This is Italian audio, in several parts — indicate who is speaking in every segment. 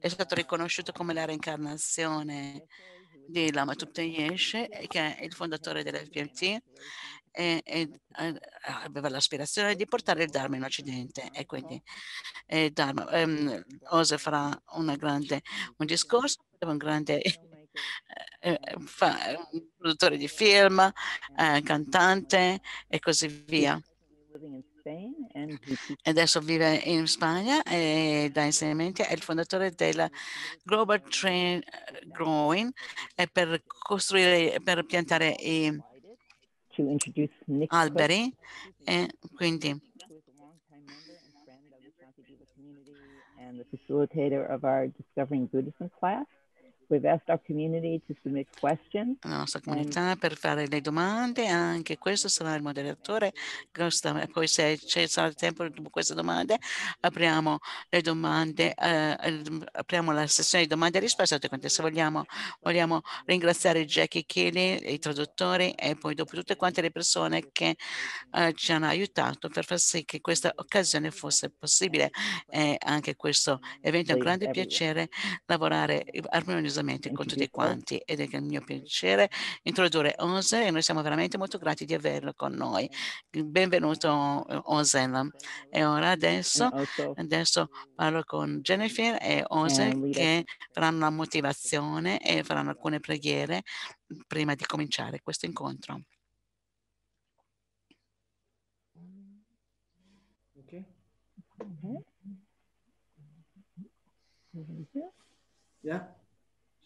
Speaker 1: è stato riconosciuto come la reincarnazione di Lama Tupteyesh, che è il fondatore dell'FMT e, e, aveva l'aspirazione di portare il Dharma in Occidente e quindi eh, Dharma, ehm, Ose farà grande, un discorso, un grande eh, eh, un produttore di film, eh, cantante e così via. Adesso vive in Spagna e eh, da insegnamento È il fondatore della Global Train eh, Growing e per costruire, per piantare i alberi. E eh, quindi and the facilitator of our Discovering Buddhism class. La nostra comunità per fare le domande, anche questo sarà il moderatore. Poi se c'è sarà tempo dopo queste domande, apriamo le domande, eh, apriamo la sessione di domande e risposte. Se vogliamo, vogliamo ringraziare Jackie Kelly, i traduttori e poi dopo tutte quante le persone che eh, ci hanno aiutato per far sì che questa occasione fosse possibile. E anche questo evento è un grande piacere lavorare armoniosamente rigorosamente in conto quanti ed è il mio piacere introdurre Onze e noi siamo veramente molto grati di averlo con noi. Benvenuto eh, Onze. E ora adesso, adesso parlo con Jennifer e Onze eh, che faranno la motivazione e faranno alcune preghiere prima di cominciare questo incontro. Okay. Mm -hmm. Yeah.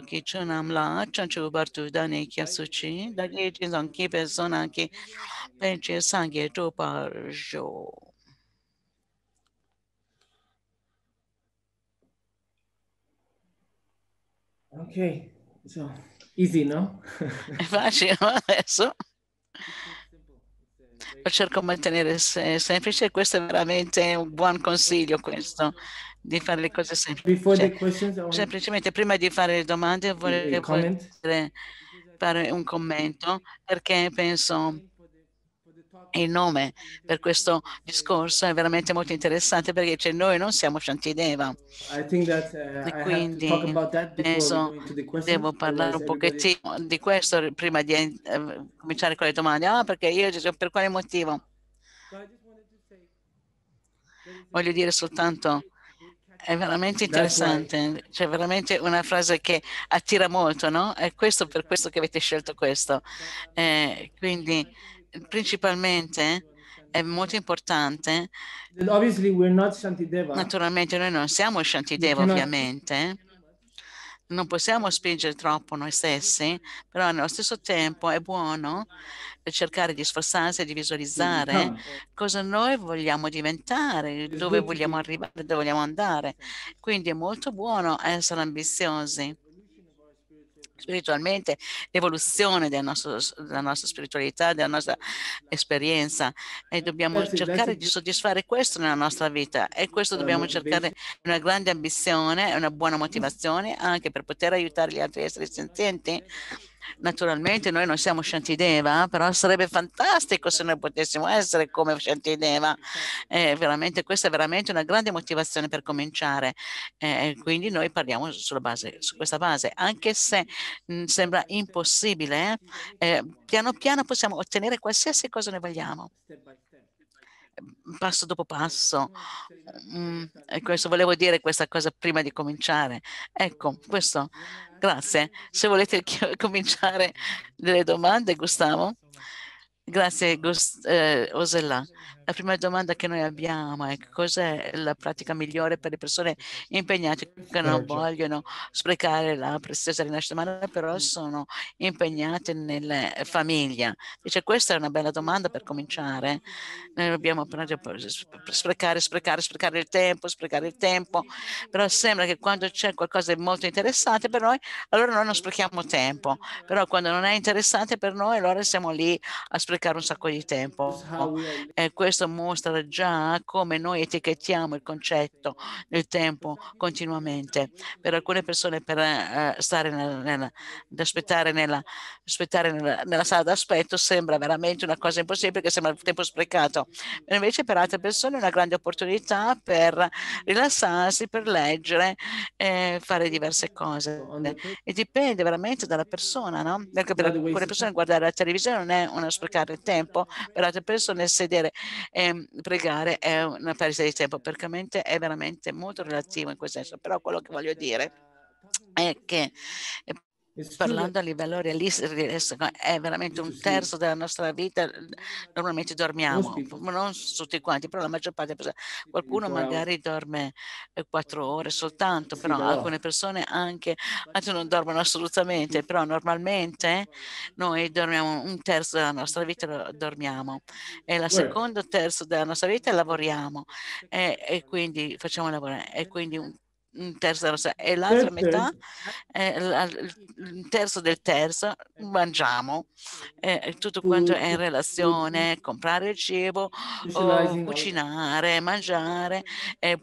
Speaker 1: che c'è un un Kicsun da che ci sono anche persone che pensano Zonanki, Penche Sangye Duparjo. Ok, so easy, no? È facile adesso. cerco di mantenere semplice, questo è veramente un buon consiglio questo di fare le cose semplici. Cioè, semplicemente prima di fare le domande vorrei fare un commento perché penso il nome per questo discorso è veramente molto interessante perché dice cioè noi non siamo Shantideva uh, e quindi penso devo parlare un pochettino di questo prima di eh, cominciare con le domande ah perché io per quale motivo voglio dire soltanto è veramente interessante, cioè veramente una frase che attira molto, no? È questo per questo che avete scelto questo. Eh, quindi principalmente è molto importante. Naturalmente noi non siamo Shantideva ovviamente, non possiamo spingere troppo noi stessi, però nello stesso tempo è buono cercare di sforzarsi e di visualizzare esatto. cosa noi vogliamo diventare, dove esatto. vogliamo arrivare, dove vogliamo andare. Quindi è molto buono essere ambiziosi spiritualmente l'evoluzione della, della nostra, spiritualità, della nostra esperienza e dobbiamo that's cercare that's di soddisfare questo nella nostra vita e questo dobbiamo cercare una grande ambizione, una buona motivazione anche per poter aiutare gli altri esseri senzienti Naturalmente noi non siamo Shantideva, eh, però sarebbe fantastico se noi potessimo essere come Shantideva. Certo. Eh, questa è veramente una grande motivazione per cominciare. Eh, quindi noi parliamo base, su questa base, anche se mh, mm, sembra impossibile, eh, eh, piano piano possiamo ottenere qualsiasi cosa ne vogliamo passo dopo passo. Mm, e questo volevo dire questa cosa prima di cominciare. Ecco, questo, grazie. Se volete cominciare delle domande, Gustavo. Grazie, Gust- eh, Osella. La prima domanda che noi abbiamo è cos'è la pratica migliore per le persone impegnate che non eh, vogliono sprecare la preziosa rinascita umana, però mm. sono impegnate nella famiglia. Dice questa è una bella domanda per cominciare. Noi dobbiamo sprecare, sprecare, sprecare il tempo, sprecare il tempo, però sembra che quando c'è qualcosa di molto interessante per noi, allora noi non sprechiamo tempo, però quando non è interessante per noi, allora siamo lì a sprecare un sacco di tempo. Esatto. E questo questo mostra già come noi etichettiamo il concetto del tempo continuamente. Per alcune persone per eh, stare nel, nel, aspettare, nella, aspettare nella, nella sala d'aspetto sembra veramente una cosa impossibile, che sembra tempo sprecato. Invece per altre persone è una grande opportunità per rilassarsi, per leggere, eh, fare diverse cose. E dipende veramente dalla persona, no? Perché per alcune persone guardare la televisione non è uno sprecare tempo, per altre persone sedere eh, pregare è una perdita di tempo, perché mente è veramente molto relativo in quel senso, però quello che voglio dire è che Parlando a livello realistico, è veramente un terzo della nostra vita. Normalmente dormiamo, non tutti quanti, però la maggior parte, qualcuno magari dorme eh, quattro ore soltanto, però alcune persone anche, anzi non dormono assolutamente, però normalmente noi dormiamo un terzo della nostra vita, dormiamo, e la seconda terzo della nostra vita lavoriamo e, e quindi facciamo lavorare, e quindi un un terzo sera e l'altra metà, eh, il terzo del terzo, eh. mangiamo. Eh, tutto quanto è in relazione, comprare il cibo, cucinare, mangiare, eh,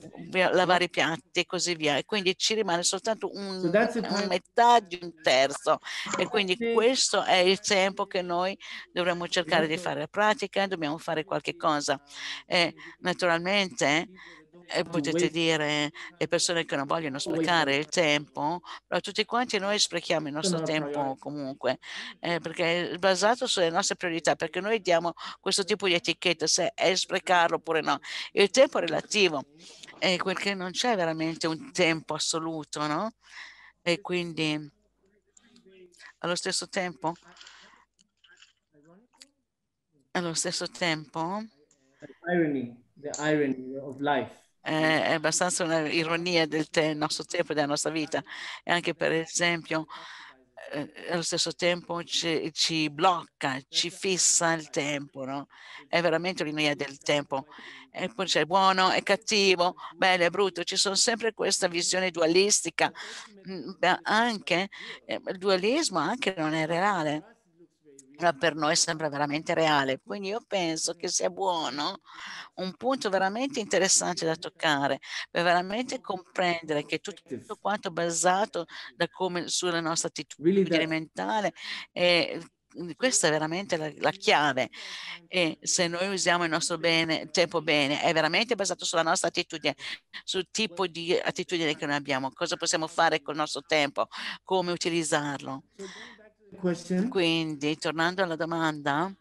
Speaker 1: lavare i piatti e così via. E quindi ci rimane soltanto un, un eh. metà di un terzo. E quindi questo è il tempo che noi dovremmo cercare di certo. fare la pratica, dobbiamo fare qualche cosa. E naturalmente potete dire le persone che non vogliono sprecare il tempo, però tutti quanti noi sprechiamo il nostro tempo comunque, eh, perché è basato sulle nostre priorità, perché noi diamo questo tipo di etichetta, se è sprecarlo oppure no. Il tempo è relativo, eh, perché non c'è veramente un tempo assoluto, no? E quindi allo stesso tempo, allo stesso tempo, the irony, the irony of life è abbastanza un'ironia del te nostro tempo e della nostra vita. E anche per esempio, eh, allo stesso tempo ci, ci, blocca, ci fissa il tempo, no? È veramente un'ironia del tempo. E poi c'è buono è cattivo, bello è brutto. Ci sono sempre questa visione dualistica. Mm, anche eh, il dualismo anche non è reale per noi sembra veramente reale. Quindi io penso che sia buono, un punto veramente interessante da toccare, per veramente comprendere che tutto, tutto quanto basato come, sulla nostra attitudine mentale è mm, questa è veramente la, la, chiave e se noi usiamo il nostro bene, tempo bene è veramente basato sulla nostra attitudine sul tipo di attitudine che noi abbiamo cosa possiamo fare col nostro tempo come utilizzarlo question. Quindi, tornando alla domanda,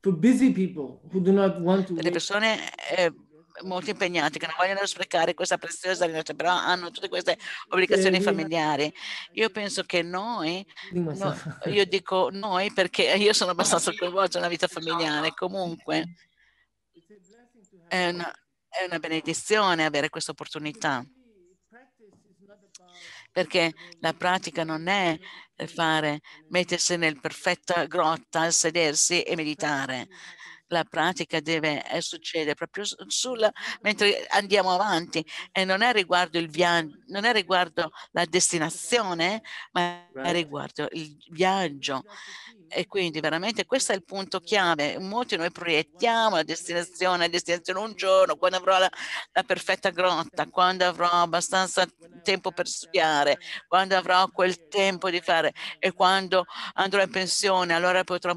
Speaker 1: for busy people who do not want to per le persone eh, molto impegnate che non vogliono sprecare questa preziosa risorsa, però hanno tutte queste obbligazioni eh, familiari. Io penso che noi, no, io dico noi perché io sono abbastanza coinvolta nella vita familiare, comunque è una, è una benedizione avere questa opportunità perché la pratica non è fare, mettersi nel perfetta grotta, sedersi e meditare. La pratica deve eh, succedere proprio sulla, mentre andiamo avanti e non è riguardo il viaggio, non è riguardo la destinazione, ma è riguardo il viaggio e quindi veramente questo è il punto chiave. Molti noi proiettiamo la destinazione, la destinazione un giorno, quando avrò la, la perfetta grotta, quando avrò abbastanza tempo per studiare, quando avrò quel tempo di fare e quando andrò in pensione, allora potrò...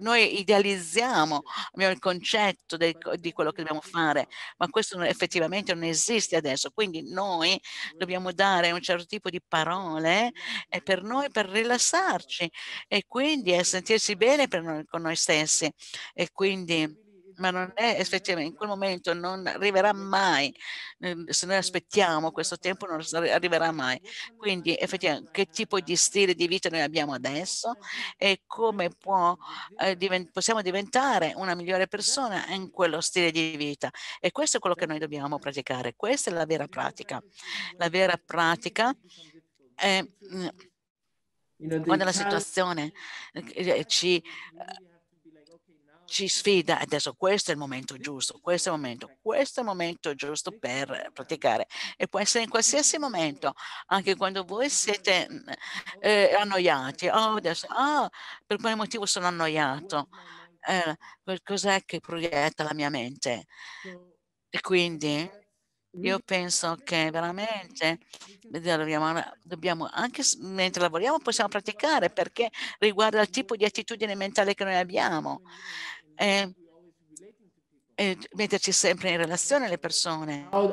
Speaker 1: Noi idealizziamo abbiamo il concetto di, di quello che dobbiamo fare, ma questo non, effettivamente non esiste adesso. Quindi noi dobbiamo dare un certo tipo di parole eh, per noi, per rilassarci e quindi essere sentirsi bene noi, con noi stessi e quindi ma non è effettivamente in quel momento non arriverà mai ehm, se noi aspettiamo questo tempo non arriverà mai quindi effettivamente che tipo di stile di vita noi abbiamo adesso e come può, eh, divent possiamo diventare una migliore persona in quello stile di vita e questo è quello che noi dobbiamo praticare questa è la vera pratica la vera pratica è mm, quando la situazione, eh, eh, ci, eh, ci sfida, adesso questo è il momento giusto, questo è il momento, questo è il momento giusto per praticare e può essere in qualsiasi momento, anche quando voi siete mm, oh, eh, annoiati, oh, adesso, oh, per quale motivo sono annoiato, eh, cos'è che proietta la mia mente. E quindi io penso che veramente dobbiamo, dobbiamo, anche mentre lavoriamo possiamo praticare perché riguarda il tipo di attitudine mentale che noi abbiamo e, eh, e eh, metterci sempre in relazione le persone. Uh,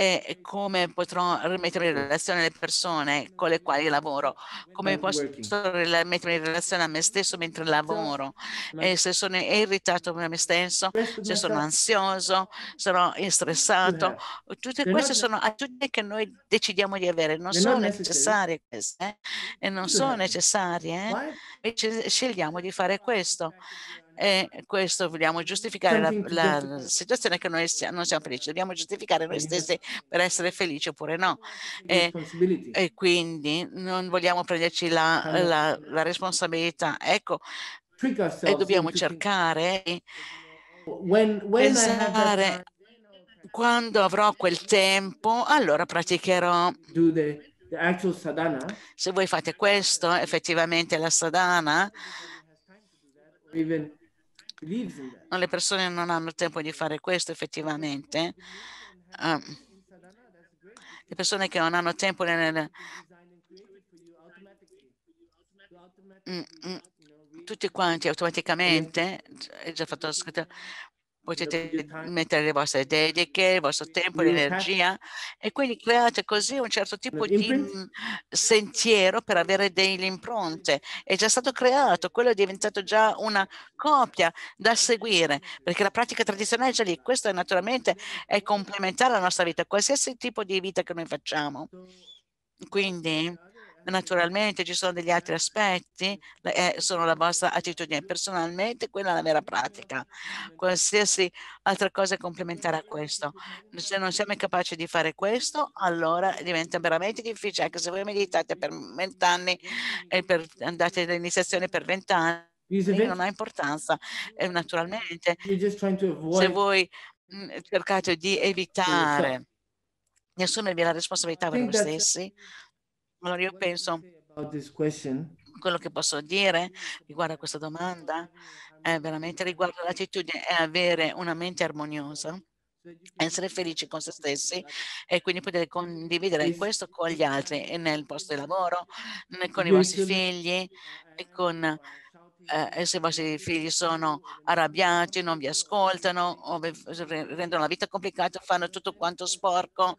Speaker 1: e come potrò rimettere in relazione le persone con le quali lavoro, come posso mettere in relazione a me stesso mentre lavoro e se sono irritato per me stesso, se sono ansioso, sono stressato, eh, tutte queste sono attitudini che noi decidiamo di avere, non sono necessarie queste eh? e non sono necessarie. Eh? Invece scegliamo di fare questo. E questo vogliamo giustificare la, la situazione che noi sia, non siamo felici, dobbiamo giustificare noi stessi per essere felici oppure no. E, e quindi non vogliamo prenderci la, la, la responsabilità. Ecco, e dobbiamo cercare di pensare quando avrò quel tempo, allora praticherò se voi fate questo, effettivamente la sadhana, le persone non hanno tempo di fare questo effettivamente. Ah, le persone che non hanno tempo nel, mm, mm, tutti quanti automaticamente, è già fatto scritto, potete mettere le vostre dediche, il vostro tempo, l'energia e quindi create così un certo tipo di mhmm, sentiero per avere delle impronte. È già stato creato, quello è diventato già una copia da seguire, perché la pratica tradizionale è già lì. Questo naturalmente è complementare alla nostra vita, qualsiasi tipo di vita che noi facciamo. Quindi Naturalmente ci sono degli altri aspetti, eh, sono la vostra attitudine personalmente, quella è la vera pratica. Qualsiasi altra cosa è complementare a questo. Se non siamo capaci di fare questo, allora diventa veramente difficile, anche se voi meditate per vent'anni e per, andate all'iniziazione per vent'anni, non ha importanza. E naturalmente, se voi mm, cercate di evitare di assumervi la responsabilità per voi stessi, allora io penso quello che posso dire riguardo a questa domanda è veramente riguardo l'attitudine è avere una mente armoniosa essere felici con se stessi e quindi poter condividere questo con gli altri e nel posto di lavoro, con i vostri figli, e con eh, se i vostri figli sono arrabbiati, non vi ascoltano, rendono la vita complicata, fanno tutto quanto sporco,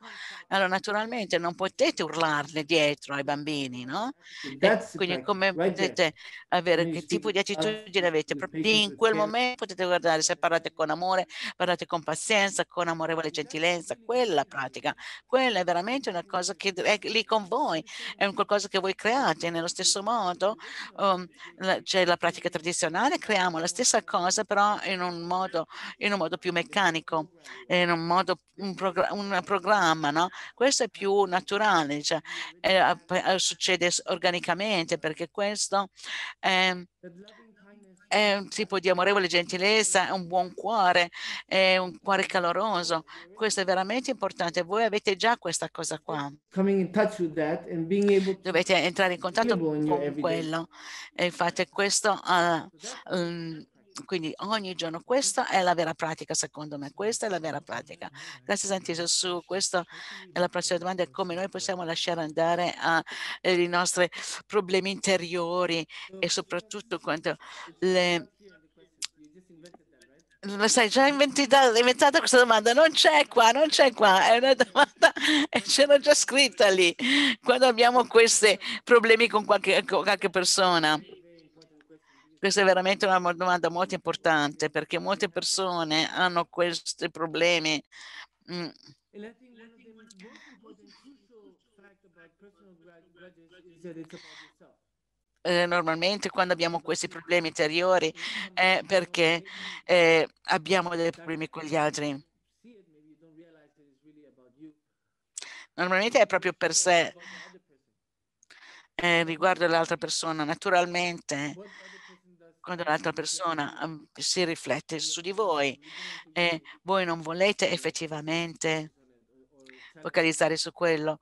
Speaker 1: allora naturalmente non potete urlarne dietro ai bambini, no? E quindi come potete avere, che tipo di attitudine avete? Proprio in quel momento potete guardare se parlate con amore, parlate con pazienza, con amorevole gentilezza, quella pratica, quella è veramente una cosa che è lì con voi, è un qualcosa che voi create nello stesso modo, um, c'è la pratica cioè politica tradizionale creiamo la stessa cosa però in un modo, in un modo più meccanico, in un modo, un, progr un programma, no? Questo è più naturale, cioè, eh, succede organicamente perché questo è, è un tipo di amorevole gentilezza, è un buon cuore, è un cuore caloroso. Questo è veramente importante. Voi avete già questa cosa qua. Dovete entrare in contatto con quello. E infatti questo uh, um, quindi ogni giorno questa è la vera pratica, secondo me, questa è la vera pratica. Grazie Gesù questa è La prossima domanda è come noi possiamo lasciare andare a, ah, eh, i nostri problemi interiori e soprattutto quando le... Lo sai, già inventata, inventata questa domanda, non c'è qua, non c'è qua, è una domanda e c'era già scritta lì, quando abbiamo questi problemi con qualche, con qualche persona. Questa è veramente una domanda molto importante perché molte persone hanno questi problemi. Mm. Eh, normalmente quando abbiamo questi problemi interiori è perché eh, abbiamo dei problemi con gli altri. Normalmente è proprio per sé, eh, riguardo l'altra persona. Naturalmente quando l'altra persona ehm, si riflette su di voi e voi non volete effettivamente focalizzare su quello,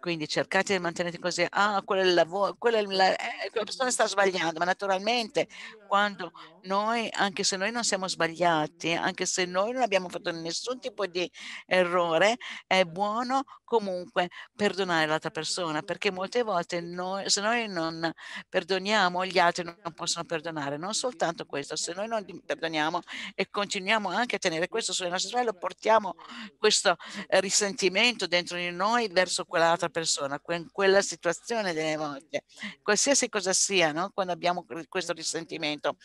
Speaker 1: quindi cercate di mantenere così, ah, quello è il lavoro, quella, la, eh, quella persona sta sbagliando, ma naturalmente quando noi, anche se noi non siamo sbagliati, anche se noi non abbiamo fatto nessun tipo di errore, è buono comunque perdonare l'altra persona, perché molte volte noi, se noi non perdoniamo, gli altri non possono perdonare, non soltanto questo, se noi non perdoniamo e continuiamo anche a tenere questo sulle nostre spalle, portiamo questo eh, risentimento dentro di noi verso quell'altra un'altra persona, in quella situazione delle volte, qualsiasi cosa sia, no? quando abbiamo questo risentimento.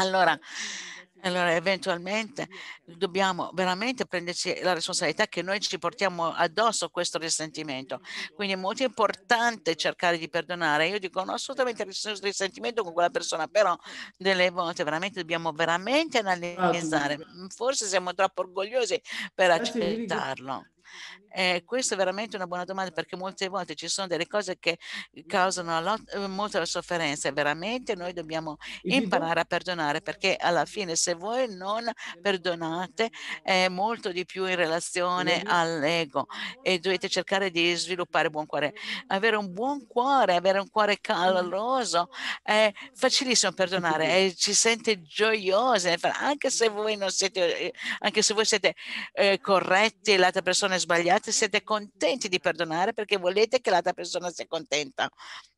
Speaker 1: Allora, allora, eventualmente dobbiamo veramente prenderci la responsabilità che noi ci portiamo addosso questo risentimento. Quindi è molto importante cercare di perdonare. Io dico no assolutamente il risentimento con quella persona, però delle volte veramente dobbiamo veramente esatto. analizzare. Forse siamo troppo orgogliosi per eh accettarlo. Eh, questa è veramente una buona domanda perché molte volte ci sono delle cose che causano lot- eh, molta sofferenza e veramente noi dobbiamo imparare a perdonare perché alla fine se voi non perdonate è molto di più in relazione all'ego e dovete cercare di sviluppare buon cuore. Avere un buon cuore, avere un cuore caloroso è facilissimo perdonare e ci sente gioiose anche se voi non siete, eh, anche se voi siete eh, corretti e l'altra persona sbagliate, siete contenti di perdonare perché volete che l'altra persona sia contenta.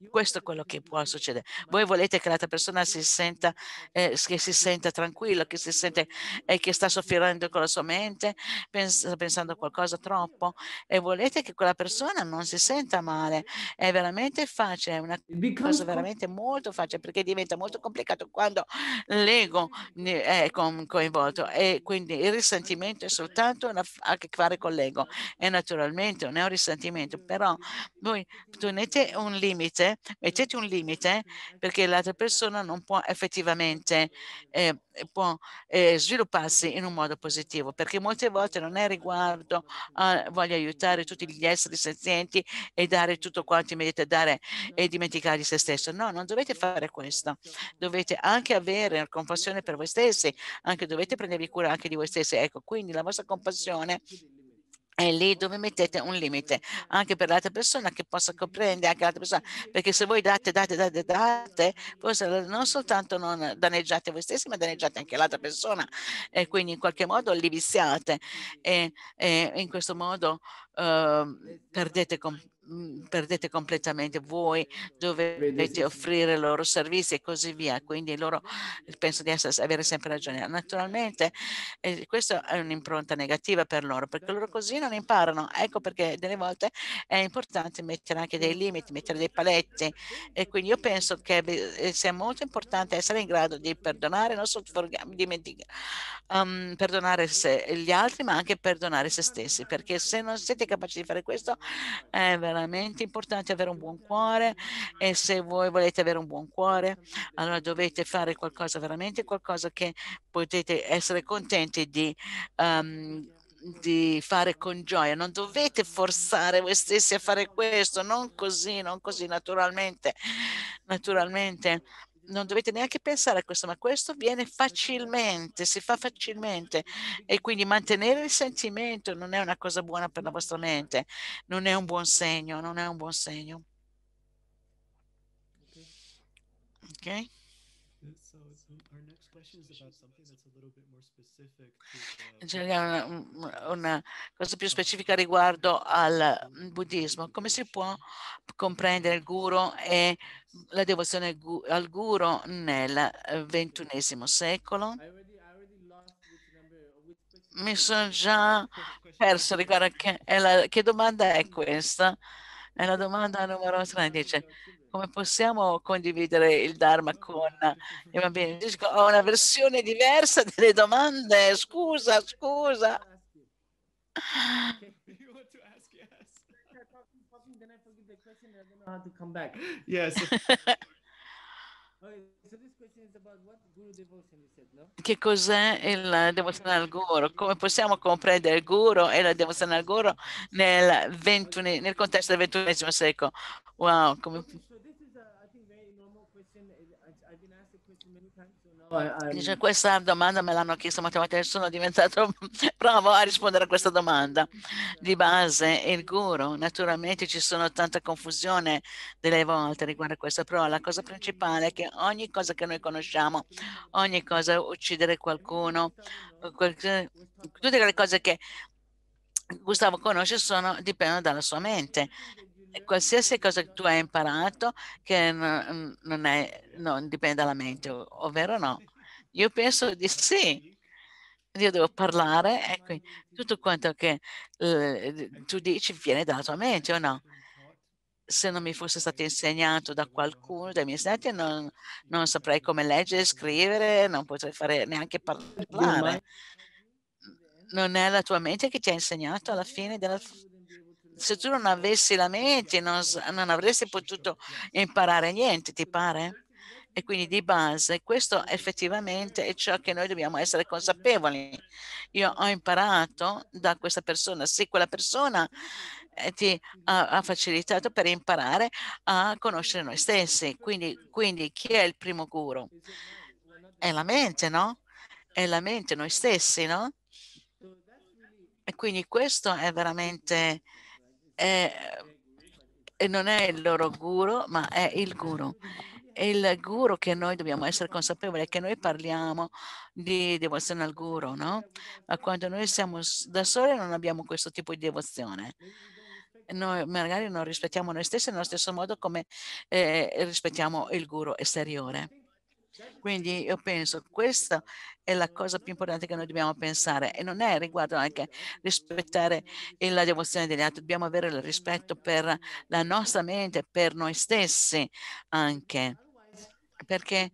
Speaker 1: Questo è quello che può succedere. Voi volete che l'altra persona si senta, eh, che si senta tranquilla, che si sente eh, che sta soffrendo con la sua mente, pens pensando a qualcosa troppo e volete che quella persona non si senta male. È veramente facile, è una cosa veramente molto facile perché diventa molto complicato quando l'ego è coinvolto e quindi il risentimento è soltanto una, a che fare con l'ego e naturalmente non è un risentimento, mm. però voi ponete un limite, mettete un limite perché l'altra persona non può effettivamente eh, può, eh, svilupparsi in un modo positivo, perché molte volte non è riguardo a voglio aiutare tutti gli esseri senzienti e dare tutto quanto mi dare e dimenticare di se stesso. No, non dovete fare questo, dovete anche avere compassione per voi stessi, anche dovete prendervi cura anche di voi stessi. Ecco, quindi la vostra compassione è lì dove mettete un limite anche per l'altra persona che possa comprendere anche l'altra persona perché se voi date date date date forse non soltanto non danneggiate voi stessi ma danneggiate anche l'altra persona e quindi in qualche modo li viziate e, e in questo modo eh, perdete Mhmm, perdete completamente voi dovete offrire i loro servizi e così via quindi loro eh, penso di essere, avere sempre ragione ah, naturalmente eh, questa è un'impronta negativa per loro perché loro così non imparano ecco perché delle volte è importante mettere anche dei limiti mettere dei paletti e quindi io penso che eh, sia molto importante essere in grado di perdonare non solo um, ehm, perdonare se, gli altri ma anche perdonare se stessi perché se non siete capaci di fare questo è eh, veramente veramente importante avere un buon cuore e se voi volete avere un buon cuore, allora dovete fare qualcosa, veramente qualcosa che potete essere contenti di um, di fare con gioia, non dovete forzare voi stessi a fare questo, non così, non così naturalmente, naturalmente non dovete neanche pensare a questo, ma questo viene facilmente, si fa facilmente e quindi mantenere il sentimento non è una cosa buona per la vostra mente, non è un buon segno, non è un buon segno. Ok? So, our next question is about cioè una, una cosa più specifica riguardo al mm, buddismo. Come si può comprendere il guru e la devozione al guru nel XXI eh, secolo? Mi sono già perso riguardo a che, che domanda è questa. È la domanda numero 3 dice come possiamo condividere il Dharma con i bambini? Ho una versione diversa delle domande, scusa, scusa. Yes. Che cos'è la devozione al guru? Come possiamo comprendere il guru e la devozione al guru nel, 20, nel contesto del XXI secolo? Wow, come... Ehm, Dice, questa domanda me l'hanno chiesto matematica e sono diventato bravo a rispondere a questa domanda. Di base, il guru, naturalmente ci sono tanta confusione delle volte riguardo a questo, però la cosa principale è che ogni cosa che noi conosciamo, ogni cosa, uccidere qualcuno, qualche, tutte le cose che Gustavo conosce sono, dipendono dalla sua mente qualsiasi cosa che tu hai imparato che non, è, non dipende dalla mente, ovvero no. Io penso di sì. Io devo parlare e quindi tutto quanto che eh, tu dici viene dalla tua mente o no? Se non mi fosse stato insegnato da qualcuno, dei miei insegnanti, non, non saprei come leggere, scrivere, non potrei fare neanche parlare. Non è la tua mente che ti ha insegnato alla fine della, se tu non avessi la mente non, non avresti potuto imparare niente, ti pare? E quindi di base questo effettivamente è ciò che noi dobbiamo essere consapevoli. Io ho imparato da questa persona, sì, quella persona eh, ti ha, facilitato per imparare a conoscere noi stessi. Quindi, quindi chi è il primo guru? È la mente, no? È la mente, noi stessi, no? E quindi questo è veramente eh, non è il loro guru, ma è il guru. Il guru che noi dobbiamo essere consapevoli è che noi parliamo di devozione al guru, no? Ma quando noi siamo da soli non abbiamo questo tipo di devozione noi magari non rispettiamo noi stessi nello stesso modo come eh, rispettiamo il guru esteriore. Quindi io penso che questa è la cosa più importante che noi dobbiamo pensare e non è riguardo anche rispettare la devozione degli altri, dobbiamo avere il rispetto per la nostra mente, per noi stessi anche, perché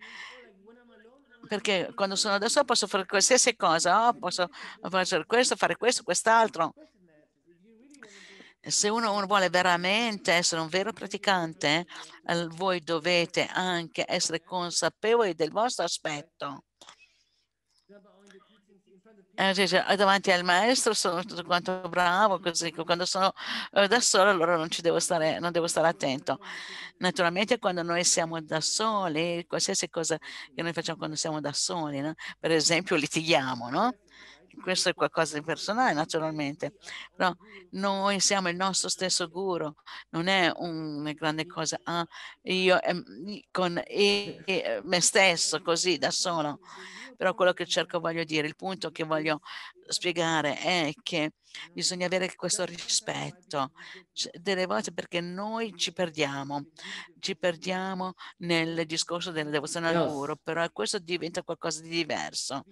Speaker 1: perché quando sono da solo posso fare qualsiasi cosa, oh, posso fare questo, fare questo, quest'altro se uno vuole veramente essere un vero praticante, voi dovete anche essere consapevoli del vostro aspetto. Eh, eh, davanti al maestro sono tutto quanto bravo, così quando sono eh, da solo allora non ci devo stare, non devo stare attento. Naturalmente quando noi siamo da soli, qualsiasi cosa che noi facciamo quando siamo da soli, no? per esempio litighiamo, no? questo è qualcosa di personale naturalmente, però noi siamo il nostro stesso guru, non è una grande cosa, ah, io eh, con eh, me stesso così da solo, però quello che cerco voglio dire, il punto che voglio spiegare è che bisogna avere questo rispetto cioè, delle volte perché noi ci perdiamo, ci perdiamo nel discorso della devozione al guru, però questo diventa qualcosa di diverso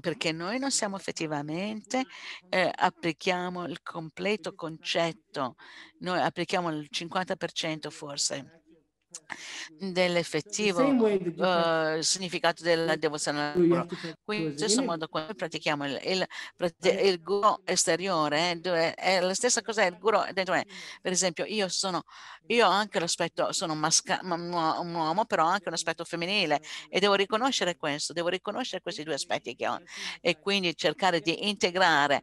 Speaker 1: perché noi non siamo effettivamente, eh, applichiamo il completo concetto, noi applichiamo il 50% forse dell'effettivo uh, significato della devozione al guru. Quindi, in stesso modo, quando pratichiamo il, il, il guru esteriore, eh, è la stessa cosa è il guru dentro me. Per esempio, io sono, io ho anche l'aspetto, sono masca, un uomo, però ho anche un aspetto femminile e devo riconoscere questo, devo riconoscere questi due aspetti che ho e quindi cercare di integrare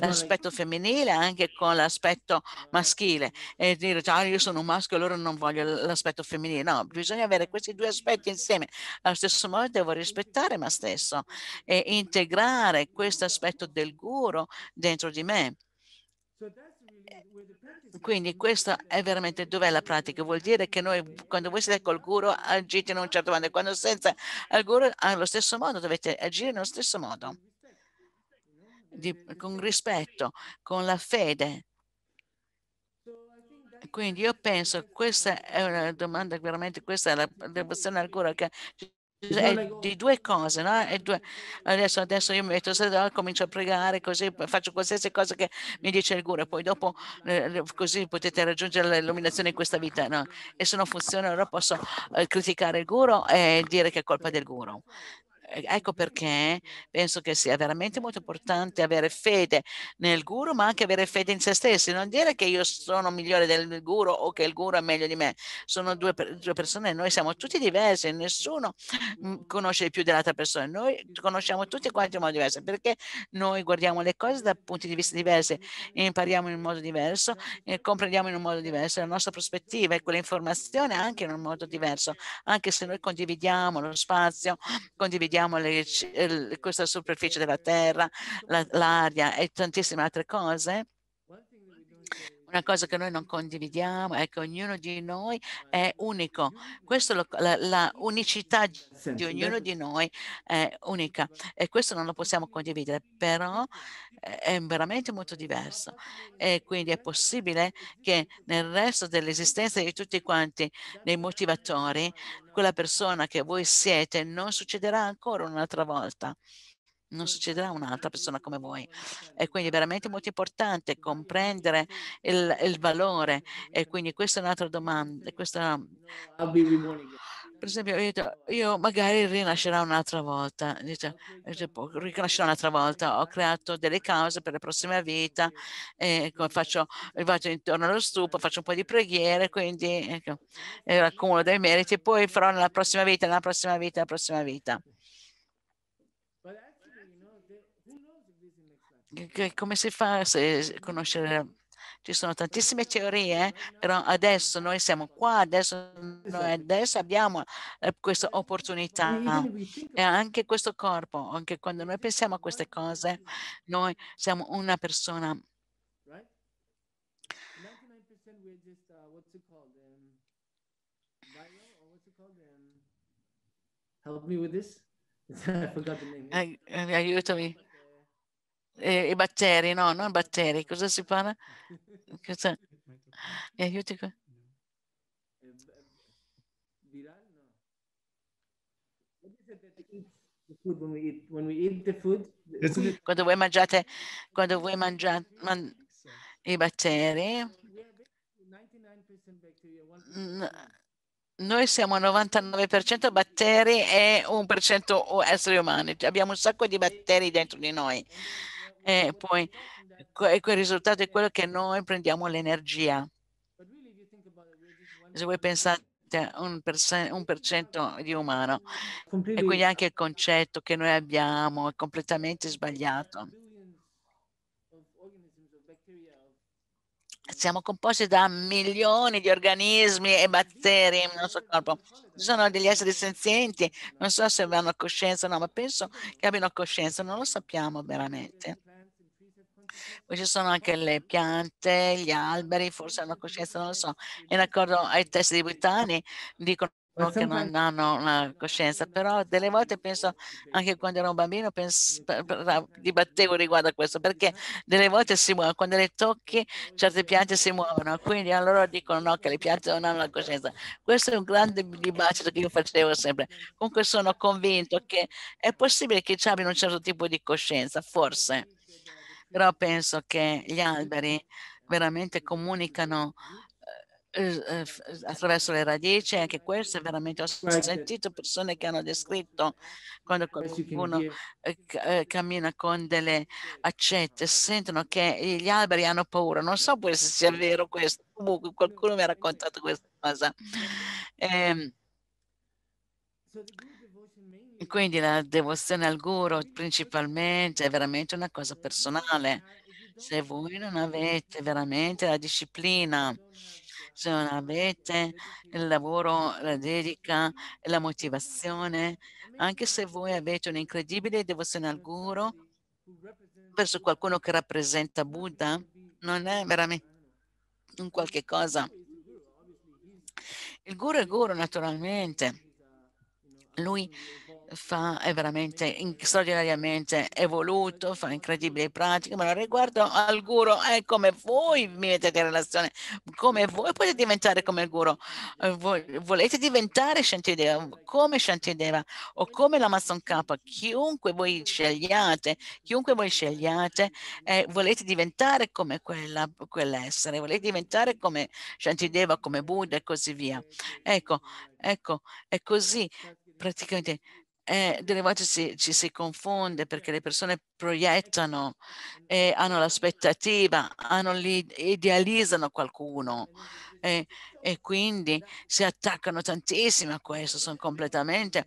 Speaker 1: l'aspetto femminile anche con l'aspetto maschile e dire, ah, io sono un maschio, allora non voglio l'aspetto femminile femminile, no, bisogna avere questi due aspetti insieme. Allo stesso modo devo rispettare me stesso e integrare questo aspetto del guru dentro di me. Quindi questa è veramente dov'è la pratica? Vuol dire che noi quando voi siete col guru agite in un certo modo e quando senza il guru allo stesso modo dovete agire nello stesso modo. Di, con rispetto, con la fede, quindi io penso che questa è una domanda, veramente questa è la devozione al guru che è di due cose, no? Due. Adesso, adesso, io mi metto seduto, comincio a pregare, così faccio qualsiasi cosa che mi dice il guru, poi dopo eh, così potete raggiungere l'illuminazione in questa vita, no? E se non funziona allora posso eh, criticare il guru e dire che è colpa del guru. Ecco perché penso che sia veramente molto importante avere fede nel guru, ma anche avere fede in se stessi. Non dire che io sono migliore del guru o che il guru è meglio di me. Sono due, due persone, noi siamo tutti diversi, nessuno mhmm, conosce più dell'altra persona. Noi conosciamo tutti quanti in modo diverso perché noi guardiamo le cose da punti di vista diversi, impariamo in modo diverso, e comprendiamo in un modo diverso la nostra prospettiva e quell'informazione anche in un modo diverso, anche se noi condividiamo lo spazio, condividiamo vediamo le, eh, questa superficie della terra, l'aria e tantissime altre cose, una cosa che noi non condividiamo è ecco, che ognuno di noi è certo. unico. Questa è la, la, unicità di ognuno di noi è unica e questo non lo possiamo condividere, però eh, è veramente molto diverso e quindi è possibile che nel resto dell'esistenza di tutti quanti dei motivatori quella persona che voi siete non succederà ancora un'altra volta non succederà a un'altra persona come voi. E quindi è veramente molto importante comprendere il, il valore. E quindi questa è un'altra domanda. Questa... Per esempio, io, io magari rinascerò un'altra volta, rinascerò un'altra volta, ho creato delle cause per la prossima vita, eh, faccio, vado intorno allo stupo, faccio un po' di preghiere, quindi ecco, accumulo dei meriti, poi farò nella prossima vita, nella prossima vita, nella prossima vita. come si fa a conoscere? Ci sono tantissime teorie, eh, però adesso noi siamo qua, adesso, noi esatto. adesso abbiamo eh, questa opportunità e anche questo corpo, anche quando noi pensiamo a queste cose, noi siamo una persona Help me with this. I forgot the name. Eh. Aiutami eh, i batteri, no, non batteri, cosa si parla? Cosa? Mi aiuti qua? Quando voi mangiate, quando voi mangiate man, i batteri, noi siamo 99% batteri e 1% esseri umani, abbiamo un sacco di batteri dentro di noi. Eh, e poi il risultato è quello che noi prendiamo l'energia. Se voi pensate un, un per cento di umano e quindi anche il concetto che noi abbiamo è completamente sbagliato. Siamo composti da milioni di organismi e batteri nel nostro corpo. Ci sono degli esseri senzienti, non so se hanno coscienza o no, ma penso che abbiano coscienza, non lo sappiamo veramente. Poi ci sono anche le piante, gli alberi, forse hanno coscienza, non lo so. In accordo ai testi di Buitani dicono che non hanno una coscienza, però delle volte penso, anche quando ero un bambino, penso, dibattevo riguardo a questo, perché delle volte si muovono, quando le tocchi certe piante si muovono, quindi allora dicono no, che le piante non hanno la coscienza. Questo è un grande dibattito che io facevo sempre. Comunque sono convinto che è possibile che ci abbiano un certo tipo di coscienza, forse però penso che gli alberi veramente comunicano eh, eh, attraverso le radici, anche questo è veramente, ho sentito persone che hanno descritto quando qualcuno eh, cammina con delle accette, sentono che gli alberi hanno paura, non so poi se sia vero questo, comunque qualcuno mi ha raccontato questa cosa. Eh, quindi la devozione al guru principalmente è veramente una cosa personale. Se voi non avete veramente la disciplina, se non avete il lavoro, la dedica, e la motivazione, anche se voi avete un'incredibile devozione al guru verso qualcuno che rappresenta Buddha, non è veramente un qualche cosa. Il guru è guru naturalmente. Lui fa è veramente straordinariamente evoluto, fa incredibili pratiche, ma riguardo al guru è come voi mi mettete in relazione, come voi potete diventare come il guru, eh, volete diventare Shantideva, come Shantideva o come la Masson K, chiunque voi scegliate, chiunque voi scegliate, eh, volete diventare come quella, quell'essere, volete diventare come Shantideva, come Buddha e così via. Ecco, ecco, è così praticamente eh, delle volte si, ci si confonde perché le persone proiettano, e eh, hanno l'aspettativa, idealizzano qualcuno eh, e quindi si attaccano tantissimo a questo, sono completamente.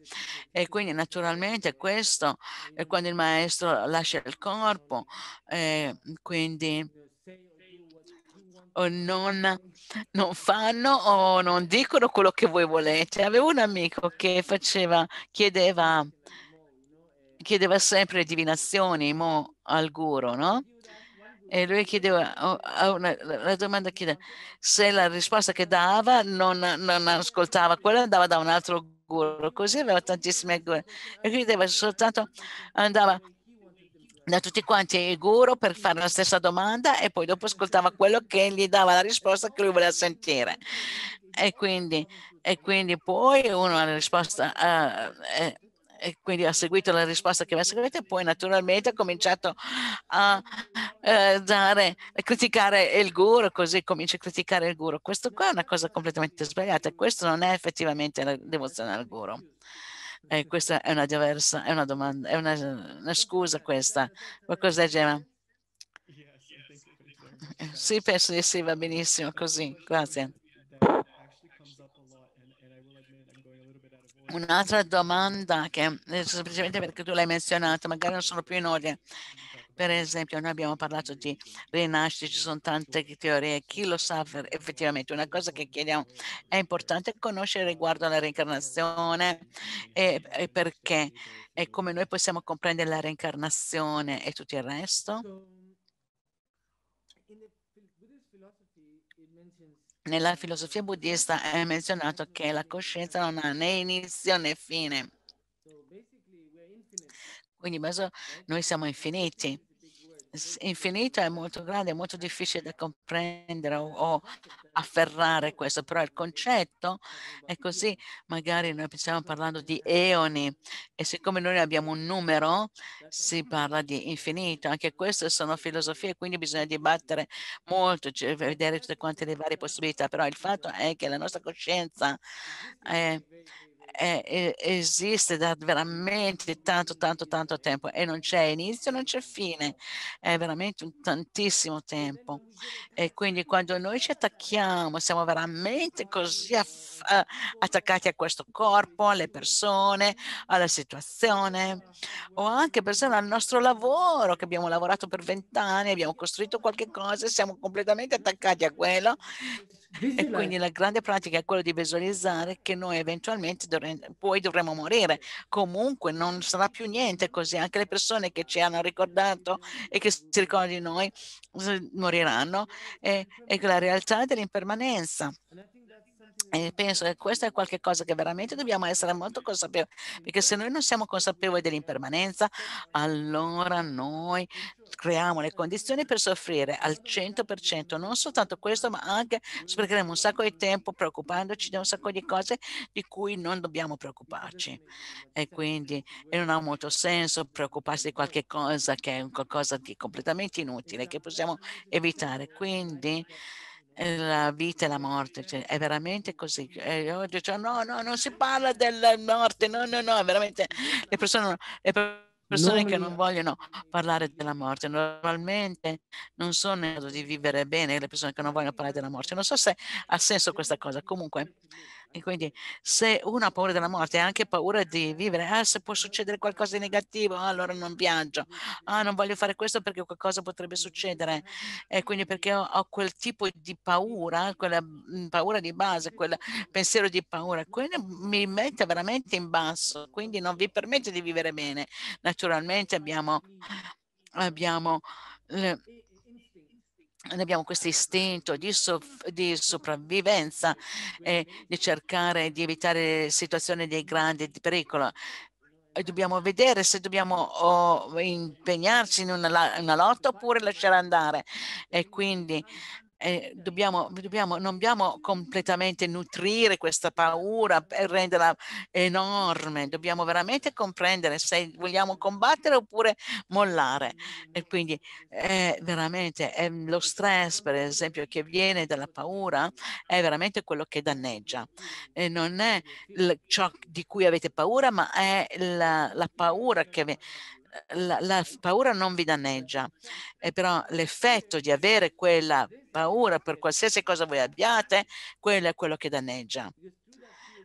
Speaker 1: E quindi naturalmente questo è quando il maestro lascia il corpo, eh, quindi non, non, fanno o non dicono quello che voi volete. Cioè, avevo un amico che faceva, chiedeva, chiedeva sempre divinazioni mo, al guru, no? E lui chiedeva, una, la domanda chiedeva, se la risposta che dava non, non ascoltava quella, andava da un altro guru. Così aveva tantissime guru. E chiedeva soltanto, andava da tutti quanti ai guru per fare la stessa domanda e poi dopo ascoltava quello che gli dava la risposta che lui voleva sentire. E quindi, e quindi poi uno ha risposta... Uh, eh, e quindi ha seguito la risposta che mi ha seguito e poi naturalmente ha cominciato a eh, dare, a criticare il guru, così comincia a criticare il guru. Questo qua è una cosa completamente sbagliata, questo non è effettivamente la devozione al guru. Eh, questa è una diversa, è una domanda, è una, una scusa questa, qualcosa del Sì, penso di sì, va benissimo così, grazie. Un'altra domanda che semplicemente perché tu l'hai menzionata, magari non sono più in ordine, per esempio, noi abbiamo parlato di rinascita, ci sono tante teorie, chi lo sa effettivamente. Una cosa che chiediamo è importante conoscere riguardo alla reincarnazione e, e perché e come noi possiamo comprendere la reincarnazione e tutto il resto. Nella filosofia buddista è menzionato che la coscienza non ha né inizio né fine. Quindi noi siamo infiniti infinito è molto grande, è molto difficile da comprendere o, o afferrare questo, però il concetto è così, magari noi stiamo parlando di eoni e siccome noi abbiamo un numero si parla di infinito, anche queste sono filosofie, quindi bisogna dibattere molto, cioè vedere tutte quante le varie possibilità, però il fatto è che la nostra coscienza è eh, esiste da veramente tanto, tanto, tanto tempo e non c'è inizio, non c'è fine, è veramente un tantissimo tempo. E quindi quando noi ci attacchiamo, siamo veramente così eh, attaccati a questo corpo, alle persone, alla situazione o anche per al nostro lavoro che abbiamo lavorato per vent'anni, abbiamo costruito qualche cosa, siamo completamente attaccati a quello e quindi la grande pratica è quella di visualizzare che noi eventualmente dovremo, poi dovremo morire. Comunque non sarà più niente così. Anche le persone che ci hanno ricordato e che si ricordano di noi moriranno. E, e la realtà dell'impermanenza. E penso che questo è qualcosa che veramente dobbiamo essere molto consapevoli, perché se noi non siamo consapevoli dell'impermanenza, allora noi creiamo le condizioni per soffrire al 100%, non soltanto questo, ma anche sprecheremo un sacco di tempo preoccupandoci di un sacco di cose di cui non dobbiamo preoccuparci. E quindi non ha molto senso preoccuparsi di qualche cosa che è qualcosa di completamente inutile, che possiamo evitare. Quindi eh, la vita e la morte, cioè, è veramente così. E oggi cioè, no, no, non si parla della morte, no, no, no, è veramente le persone... Le persone persone non... che non vogliono parlare della morte normalmente non sono in grado di vivere bene le persone che non vogliono parlare della morte non so se ha senso questa cosa comunque e quindi se uno ha paura della morte e anche paura di vivere, ah, se può succedere qualcosa di negativo, ah, allora non viaggio, ah, non voglio fare questo perché qualcosa potrebbe succedere. E quindi perché ho, ho quel tipo di paura, quella mhmm, paura di base, quel pensiero di paura, quello mi mette veramente in basso, quindi non vi permette di vivere bene. Naturalmente abbiamo, abbiamo le, noi abbiamo questo istinto di, di, sopravvivenza e eh, di cercare di evitare situazioni di grande pericolo. E dobbiamo vedere se dobbiamo oh, impegnarci in una, una, lotta oppure lasciare andare. E quindi eh, dobbiamo, dobbiamo, non dobbiamo completamente nutrire questa paura e renderla enorme, dobbiamo veramente comprendere se vogliamo combattere oppure mollare. E quindi eh, veramente eh, lo stress, per esempio, che viene dalla paura è veramente quello che danneggia. E non è ciò di cui avete paura, ma è la, la paura che vi, la, la, paura non vi danneggia, e eh, però l'effetto di avere quella paura per qualsiasi cosa voi abbiate, quello è quello che danneggia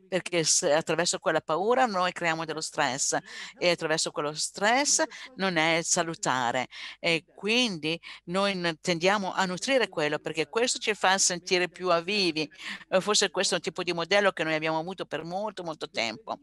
Speaker 1: perché attraverso quella paura noi creiamo dello stress e attraverso quello stress non è salutare e quindi noi tendiamo a nutrire quello perché questo ci fa sentire più a vivi. Eh, forse questo è un tipo di modello che noi abbiamo avuto per molto molto tempo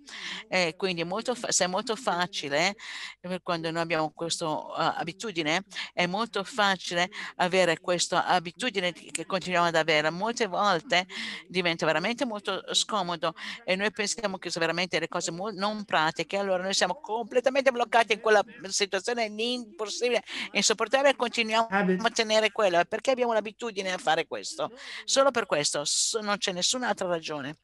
Speaker 1: e quindi molto se è molto facile eh, quando noi abbiamo questa uh, eh, abitudine è molto facile avere questa abitudine che continuiamo ad avere. Molte volte diventa veramente molto scomodo e noi pensiamo che sono veramente le cose non pratiche, allora noi siamo completamente bloccati in quella situazione impossibile, insopportabile e continuiamo eh, a mantenere quello eh, perché abbiamo l'abitudine a fare questo. Solo per questo, non c'è nessun'altra ragione.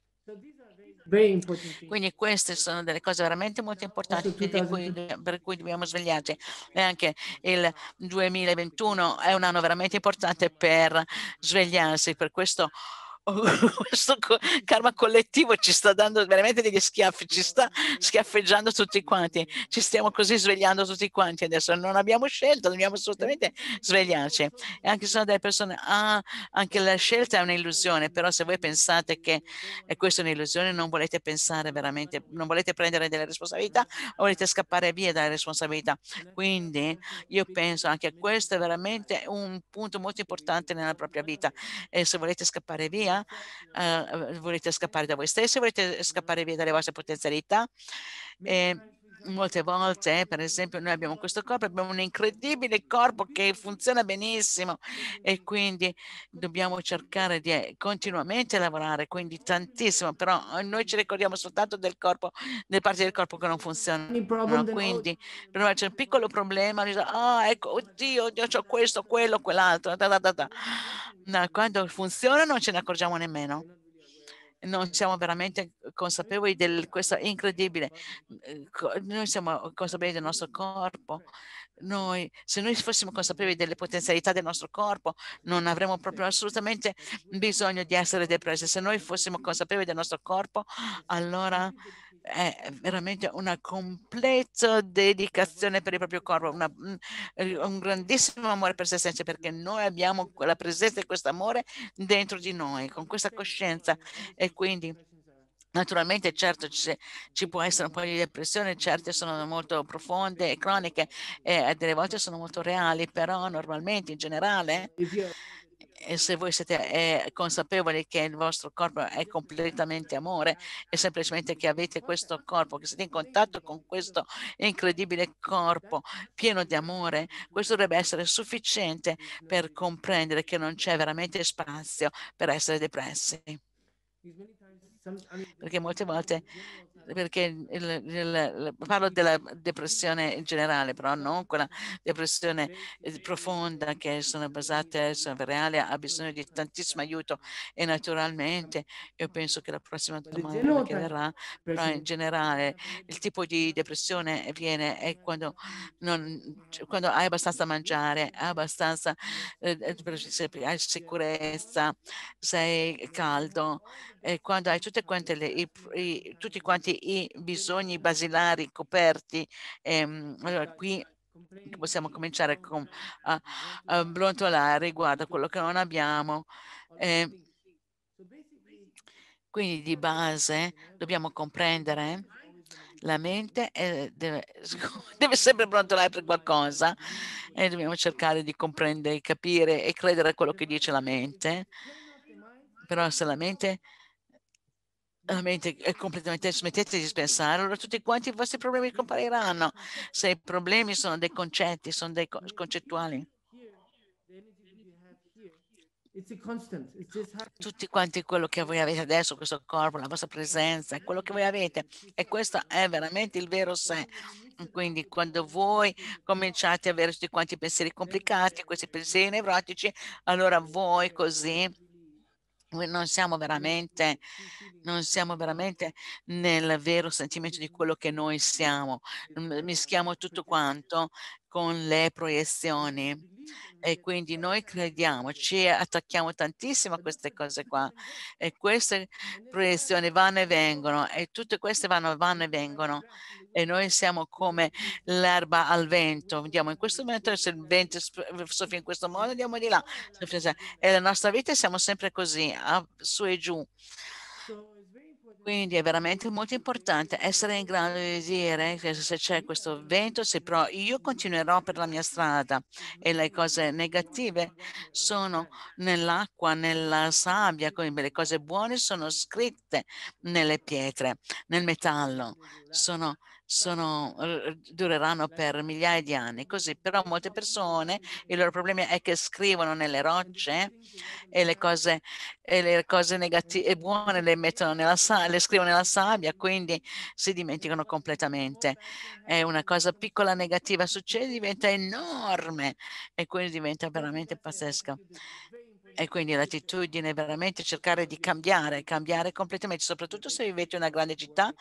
Speaker 1: Quindi queste sono delle cose veramente molto importanti cui, per cui dobbiamo svegliarci. E anche il 2021 è un anno veramente importante per svegliarsi, per questo questo karma collettivo ci sta dando veramente degli schiaffi, ci sta schiaffeggiando tutti quanti, ci stiamo così svegliando tutti quanti adesso, non abbiamo scelto, dobbiamo assolutamente svegliarci. E anche se sono delle persone, ah, anche la scelta è un'illusione, però se voi pensate che questa è un'illusione, non volete pensare veramente, non volete prendere delle responsabilità, o volete scappare via dalle responsabilità. Quindi io penso anche a questo è veramente un punto molto importante nella propria vita e se volete scappare via, eh, eh, volete scappare da voi stessi, volete scappare via dalle vostre potenzialità. Eh, molte volte, per esempio, noi abbiamo questo corpo, abbiamo un incredibile corpo che funziona benissimo e quindi dobbiamo cercare di eh, continuamente lavorare, quindi tantissimo, però eh, noi ci ricordiamo soltanto del corpo, delle parti del corpo che non funzionano, quindi prima c'è un piccolo problema, dice, ah ecco, oddio, oddio, ho questo, quello, quell'altro, da, da, da, da. No, quando funziona non ce ne accorgiamo nemmeno non siamo veramente consapevoli di questo incredibile. Mm, noi siamo consapevoli del nostro corpo. Noi, se noi fossimo consapevoli delle potenzialità del nostro corpo, non avremmo proprio assolutamente bisogno di essere depressi. Se noi fossimo consapevoli del nostro corpo, allora è veramente una completa dedicazione per il proprio corpo, una, mm, eh, un grandissimo amore per se stessi, perché noi abbiamo la presenza di questo amore dentro di noi, con questa coscienza. E quindi Naturalmente, certo, ci, ci, può essere un po' di depressione, certe sono molto profonde e croniche, e eh, delle volte sono molto reali, però normalmente, in generale, e se voi siete eh, consapevoli che il vostro corpo è completamente amore e semplicemente che avete questo corpo, che siete in contatto con questo incredibile corpo pieno di amore, questo dovrebbe essere sufficiente per comprendere che non c'è veramente spazio per essere depressi. Perché molte volte perché il, il, parlo della depressione in generale, però non quella depressione eh, profonda che sono basate eh, su reale, ha bisogno di tantissimo aiuto e naturalmente io penso che la prossima domanda che verrà, però in generale il tipo di depressione viene è quando, non, cioè, quando hai abbastanza da mangiare, hai abbastanza, eh, eh hai sicurezza, sei caldo e quando hai tutte quante le, i, i, tutti quanti i bisogni basilari coperti. Ehm, allora, qui possiamo cominciare con, a, a brontolare riguardo a quello che non abbiamo. Eh, quindi di base dobbiamo comprendere la mente eh, deve, deve, sempre brontolare per qualcosa e dobbiamo cercare di comprendere, capire e credere a quello che dice la mente. Però se la mente veramente completamente smettete di pensare, allora tutti quanti i vostri problemi compariranno. Se i problemi sono dei concetti, sono dei concettuali. Tutti quanti quello che voi avete adesso, questo corpo, la vostra presenza, quello che voi avete. E questo è veramente il vero sé. Quindi quando voi cominciate ad avere tutti quanti i pensieri complicati, questi pensieri nevrotici, allora voi così non siamo, non siamo veramente, nel vero sentimento di mm-hmm. quello che noi siamo, mischiamo tutto quanto con le proiezioni. E quindi noi crediamo, ci attacchiamo tantissimo a queste cose qua e queste proiezioni vanno e vengono e tutte queste vanno, vanno e vengono e noi siamo come l'erba al vento, andiamo in questo momento, se il vento soffia in questo modo andiamo di là e la nostra vita siamo sempre così, su e giù. Quindi è veramente molto importante essere in grado di dire che se c'è questo vento, se però io continuerò per la mia strada e le cose negative sono nell'acqua, nella sabbia, quindi le cose buone sono scritte nelle pietre, nel metallo, sono sono, uhm, dureranno per migliaia di anni. Così però molte persone, il loro problema è che scrivono nelle rocce e le cose, e le cose negative e buone le, mettono nella, le scrivono nella sabbia, quindi si dimenticano completamente. È una cosa piccola negativa succede, diventa enorme e quindi diventa veramente pazzesca. E quindi l'attitudine è veramente cercare di cambiare, cambiare completamente, soprattutto se vivete in una grande città,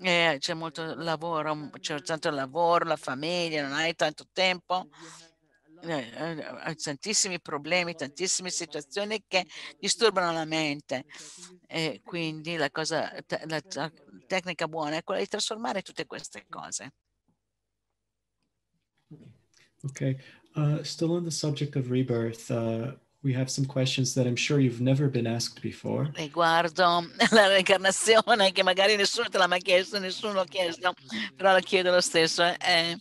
Speaker 1: eh, c'è molto lavoro, c'è tanto lavoro, la famiglia, non hai tanto tempo eh, eh, tantissimi problemi, tantissime situazioni che disturbano la mente. E quindi la, cosa, la tecnica buona è quella di trasformare tutte queste cose. Ok, uh, still on the subject of rebirth, uh, We have some questions that I'm sure you've never been asked before. Riguardo la reincarnazione che magari nessuno te l'ha mai chiesto, nessuno l'ha chiesto, però la chiedo lo stesso. Eh,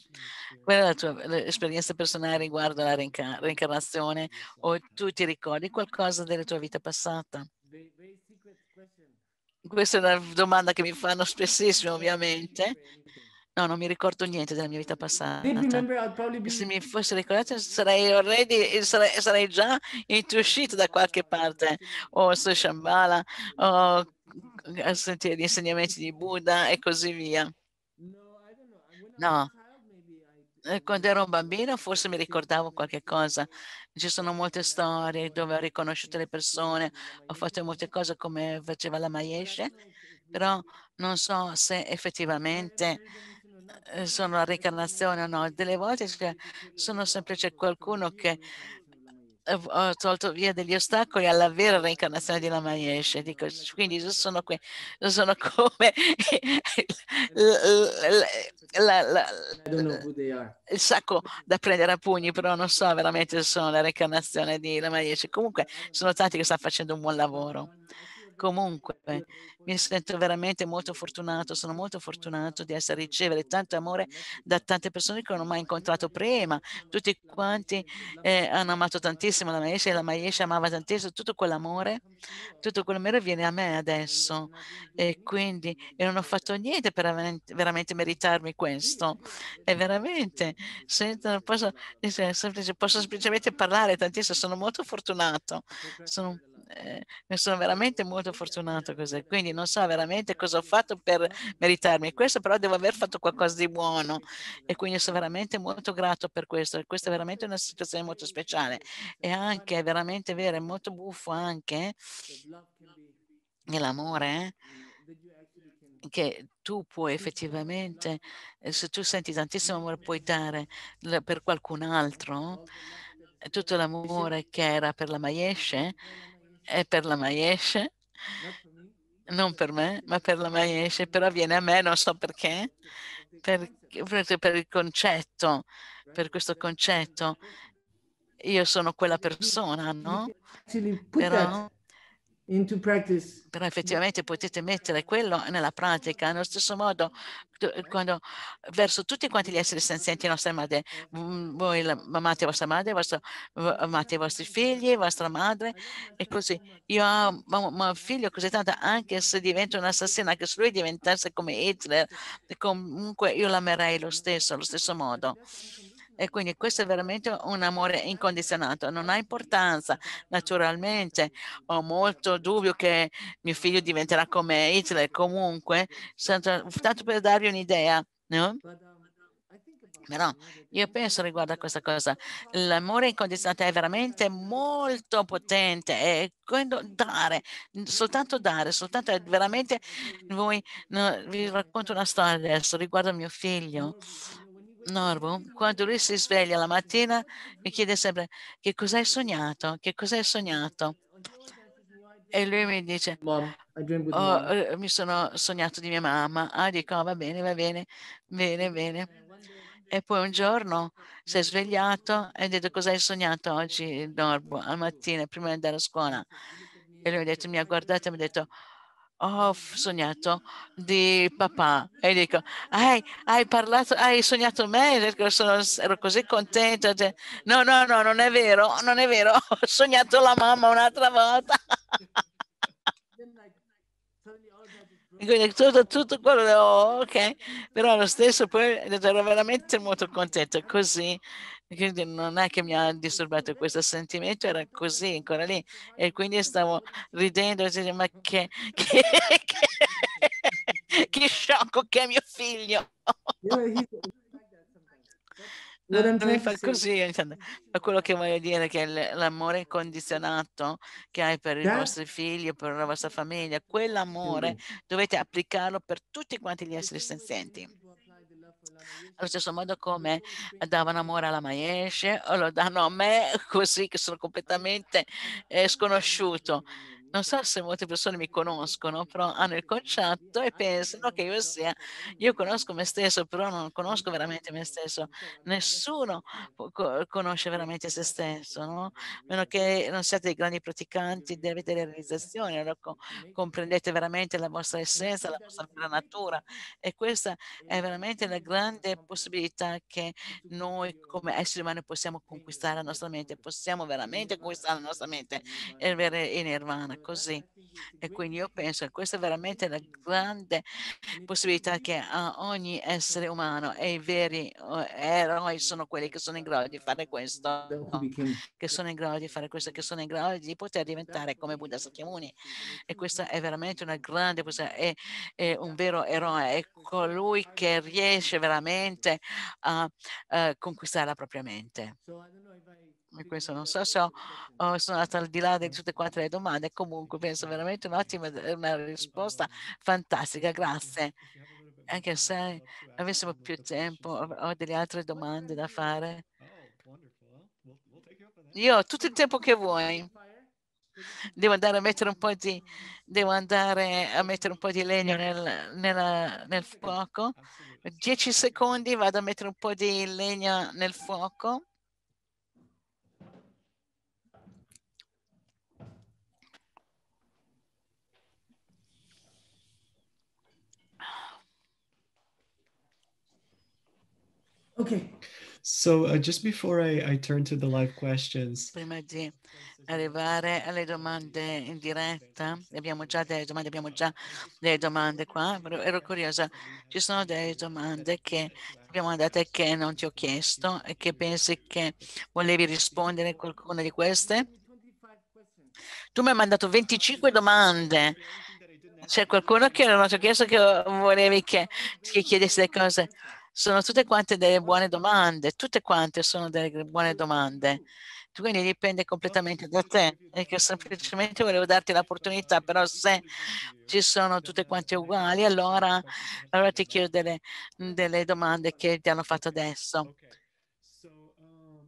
Speaker 1: qual è la tua esperienza personale riguardo la reincarnazione o tu ti ricordi qualcosa della tua vita passata? Questa è una domanda che mi fanno spessissimo, ovviamente. No, non mi ricordo niente della mia vita passata. Remember, Se mi fosse ricordato, sarei, already, sarei, sarei già uscito da qualche parte, o su Shambhala, o a sentire gli insegnamenti di Buddha e così via. No, eh, quando ero un bambino forse mi ricordavo qualche cosa. Ci sono molte storie dove ho riconosciuto le persone, ho fatto molte cose come faceva la Maeshe, però non so se effettivamente eh, sono la reincarnazione o no, delle volte cioè, sono semplice qualcuno che ha eh, tolto via degli ostacoli alla vera reincarnazione di Lama Yeshe. Dico, quindi sono qui, sono come la, la, la, il sacco da prendere a pugni, però non so veramente se sono la reincarnazione di Lama Yeshe. Comunque sono tanti che stanno facendo un buon lavoro. Comunque eh, mi sento veramente molto fortunato, sono molto fortunato di essere ricevere tanto amore da tante persone che non ho mai incontrato prima. Tutti quanti eh, hanno amato tantissimo la Maesha e la Maesha amava tantissimo. Tutto quell'amore, tutto quell'amore viene a me adesso. E quindi e non ho fatto niente per veramente meritarmi questo. E veramente sento, posso, eh, posso semplicemente parlare tantissimo, sono molto fortunato. Sono eh, ne sono veramente molto fortunato così. Quindi non so veramente cosa ho fatto per meritarmi questo, però devo aver fatto qualcosa di buono e quindi sono veramente molto grato per questo. Questa è veramente una situazione molto speciale e anche è veramente vero, è molto buffo anche nell'amore eh, che tu puoi effettivamente, eh, se tu senti tantissimo amore, puoi dare per qualcun altro eh, tutto l'amore che era per la Maiesce è per la Maiesh, non per me, ma per la Maiesh, però viene a me, non so perché, per, per il concetto, per questo concetto. Io sono quella persona, no? Però però effettivamente potete mettere quello nella pratica. Nello stesso modo, quando, verso tutti quanti gli esseri senzienti, nostre madre, mm, voi amate vostra madre, vostro, amate i vostri figli, vostra madre, e così. Io amo un figlio così tanto, anche se divento un assassino, anche se lui diventasse come Hitler, comunque io l'amerei lo stesso, allo stesso modo. E quindi questo è veramente un amore incondizionato, non ha importanza. Naturalmente ho molto dubbio che mio figlio diventerà come Hitler, comunque, tanto per darvi un'idea, no? Però io penso riguardo a questa cosa, l'amore incondizionato è veramente molto potente e quello dare, soltanto dare, soltanto è veramente voi, no, vi racconto una storia adesso riguardo a mio figlio. Norvo, quando lui si sveglia la mattina, mi chiede sempre che cosa hai sognato, che cosa hai sognato. E lui mi dice, Mom, oh, eh, mi sono sognato di mia mamma. Ah, dico, oh, va bene, va bene, bene, bene. E poi un giorno si è svegliato e ha detto cosa hai sognato oggi, Norbo, al mattino, prima di andare a scuola. E lui mi ha detto, mi ha guardato e mi ha detto, ho oh, sognato di papà e dico, hai, hai parlato, hai sognato me, sono, ero così contenta. No, no, no, non è vero, non è vero, ho sognato la mamma un'altra volta. tutto, tutto quello, ok, però lo stesso poi ero veramente molto contenta così quindi non è che mi ha disturbato questo sentimento, era così, ancora lì. E quindi stavo ridendo e dicevo, ma che, che, che, che sciocco che è mio figlio.
Speaker 2: Non Lui fa così,
Speaker 1: ma quello che voglio dire è che l'amore incondizionato che hai per i vostri figli, per la vostra famiglia, quell'amore dovete applicarlo per tutti quanti gli esseri senzienti. Allo stesso modo come davano amore alla Maesce o lo danno a me così che sono completamente eh, sconosciuto non so se molte persone mi conoscono, però hanno il concetto e pensano che io sia, io conosco me stesso, però non conosco veramente me stesso. Nessuno conosce veramente se stesso, no? meno che non siate dei grandi praticanti della realizzazione, allora comprendete veramente la vostra essenza, la vostra natura. E questa è veramente la grande possibilità che noi come esseri umani possiamo conquistare la nostra mente, possiamo veramente conquistare la nostra mente e avere in nirvana così. E quindi io penso che questa è veramente la grande possibilità che ha ogni essere umano e i veri oh, eroi sono quelli che sono in grado di fare questo, che sono in grado di fare questo, che sono in grado di poter diventare come Buddha Sakyamuni. E questa è veramente una grande possibilità, è, è un vero eroe, è colui che riesce veramente a, a eh, conquistare la propria mente questo non so se ho, oh, sono andata al di là di tutte e quattro le domande, comunque penso veramente un'ottima eh, una risposta fantastica, grazie. Anche se avessimo più tempo, ho delle altre domande da fare. Io ho tutto il tempo che vuoi. Devo andare a mettere un po' di, devo andare a mettere un po di legno nel, nella, nel fuoco. Dieci secondi, vado a mettere un po' di legno nel fuoco. Okay. So uh, just before I, I, turn to the live questions. Prima di arrivare alle domande in diretta, abbiamo già delle domande, abbiamo già delle domande qua, ero curiosa, ci sono delle domande che abbiamo mandate che non ti ho chiesto e che pensi che volevi rispondere a qualcuna di queste? Tu mi hai mandato 25 domande, c'è qualcuno che non ti ho chiesto che volevi che, che chiedesse le cose? sono tutte quante delle buone domande, tutte quante sono delle buone domande. Quindi dipende completamente da te. E che semplicemente volevo darti l'opportunità, però se ci sono tutte quante uguali, allora, allora ti chiedo delle, eh, delle domande che ti hanno fatto adesso. Sua um,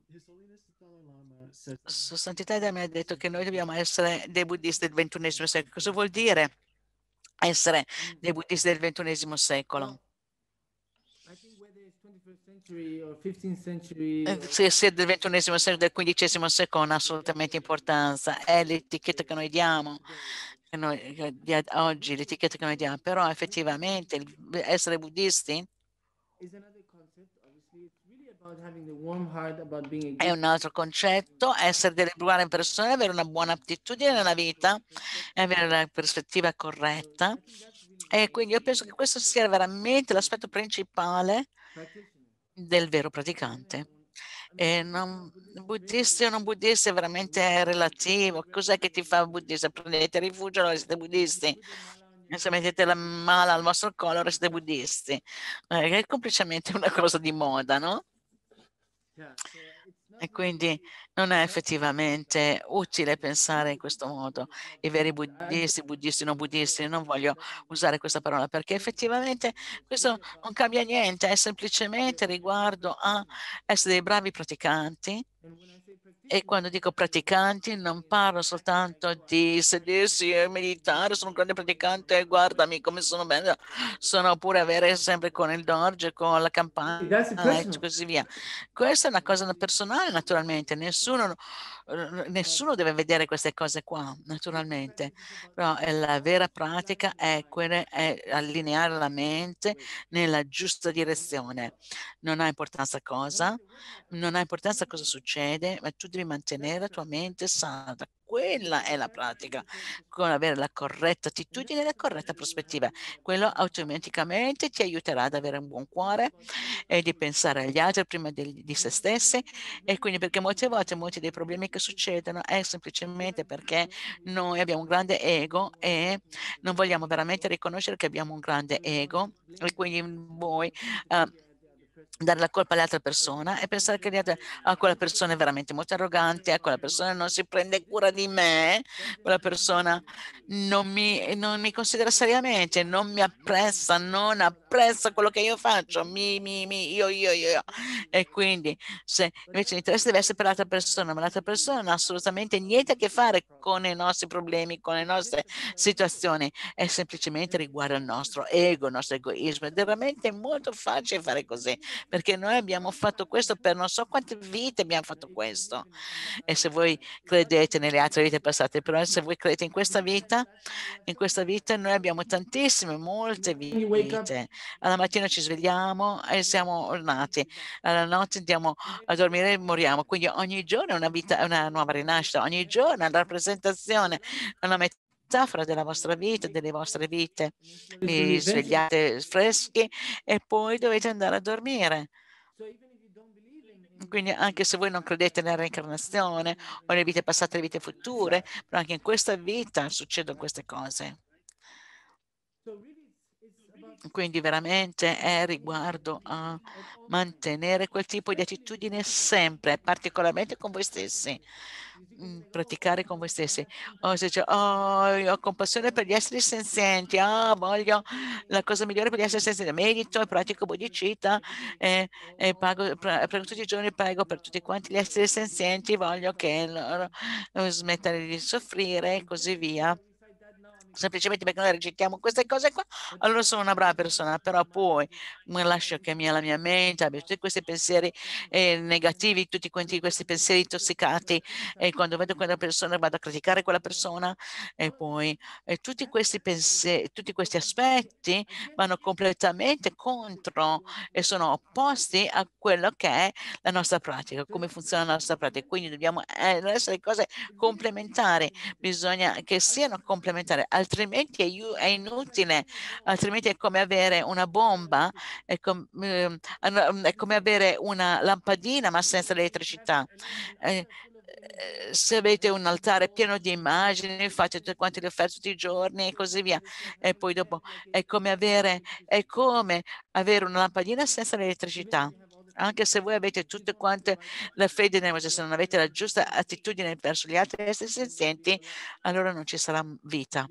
Speaker 1: Santità mi ha detto che noi dobbiamo essere dei buddhisti del XXI secolo. Cosa vuol dire essere mm. dei buddhisti del XXI secolo? Se, sia del ventunesimo secolo del quindicesimo secolo assolutamente importanza, è l'etichetta che noi diamo. Che noi, oggi l'etichetta che noi diamo, però effettivamente essere buddisti è un altro concetto, essere delle buone persone, avere una buona attitudine nella vita, e avere la prospettiva corretta. E quindi io penso che questo sia veramente l'aspetto principale del vero praticante. E non, buddisti o non buddisti è veramente relativo. Cos'è che ti fa buddista? Prendete rifugio, allora siete buddisti. Se mettete la mala al vostro collo, siete buddisti. Eh, è semplicemente una cosa di moda, no? Certo. E quindi non è effettivamente utile pensare in questo modo. I veri buddisti, buddisti, non buddisti, non voglio usare questa parola perché effettivamente questo non cambia niente, è semplicemente riguardo a essere dei bravi praticanti e quando dico praticanti non parlo soltanto di sedersi e meditare, sono un grande praticante, e guardami come sono bello, sono pure avere sempre con il dorge, con la campana e così via. Questa è una cosa personale naturalmente, nessuno Certo. nessuno deve vedere queste cose qua, naturalmente, però eh, la vera pratica è, quella, è allineare la mente nella giusta direzione. Non ha importanza cosa, non ha importanza cosa succede, ma tu devi mantenere la tua mente sana quella è la pratica, con avere la corretta attitudine e la corretta prospettiva. Quello automaticamente ti aiuterà ad avere un buon cuore e di pensare agli altri prima di, di se stessi e quindi perché molte volte molti dei problemi che succedono è semplicemente perché noi abbiamo un grande ego e non vogliamo veramente riconoscere che abbiamo un grande ego e quindi voi... Uh, eh, dare la colpa all'altra persona e pensare che a ah, quella persona è veramente molto arrogante, a ah, quella persona non si prende cura di me, quella persona non mi, non mi, considera seriamente, non mi apprezza, non apprezza quello che io faccio, mi, mi, mi, io, io, io. E quindi se invece l'interesse deve essere per l'altra persona, ma l'altra persona non ha assolutamente niente a che fare con i nostri problemi, con le nostre situazioni, è semplicemente riguardo al nostro ego, il nostro egoismo ed è veramente molto facile fare così perché noi abbiamo fatto questo per non so quante vite abbiamo fatto questo. E se voi credete nelle altre vite passate, però se voi credete in questa vita, in questa vita noi abbiamo tantissime, molte vite. Alla mattina ci svegliamo e siamo ornati, alla notte andiamo a dormire e moriamo. Quindi ogni giorno è una, vita, è una nuova rinascita, ogni giorno è una rappresentazione, una metà metafora della vostra vita, delle vostre vite. Vi svegliate freschi e poi dovete andare a dormire. Quindi anche se voi non credete nella reincarnazione o nelle vite passate e nelle vite future, però anche in questa vita succedono queste cose. Quindi veramente è riguardo a mantenere quel tipo di attitudine sempre, particolarmente con voi stessi, mm, praticare con voi stessi. O oh, se dice, oh, ho compassione per gli esseri senzienti, oh, voglio la cosa migliore per gli esseri senzienti, medito e pratico bodhicitta e, e pago, prego tutti i giorni, prego per tutti quanti gli esseri senzienti, voglio che loro eh, smettano di soffrire e così via semplicemente perché noi recitiamo queste cose qua, allora sono una brava persona, però poi mi lascio che mia, la mia mente abbia tutti questi pensieri eh, negativi, tutti quanti questi pensieri intossicati e quando vedo quella persona vado a criticare quella persona e poi e tutti questi pensieri, tutti questi aspetti vanno completamente contro e sono opposti a quello che è la nostra pratica, come funziona la nostra pratica. Quindi dobbiamo eh, essere cose complementari, bisogna che siano complementari, al altrimenti è, inutile, altrimenti è come avere una bomba, è, com ehm, è come avere una lampadina ma senza l'elettricità. Eh, eh, se avete un altare pieno di immagini, fate tutte quante le offerte tutti i giorni e così via. E poi dopo è come avere, è come avere una lampadina senza l'elettricità. Anche se voi avete tutte quante la fede nella se non avete la giusta attitudine verso gli altri esseri senzienti, allora non ci sarà vita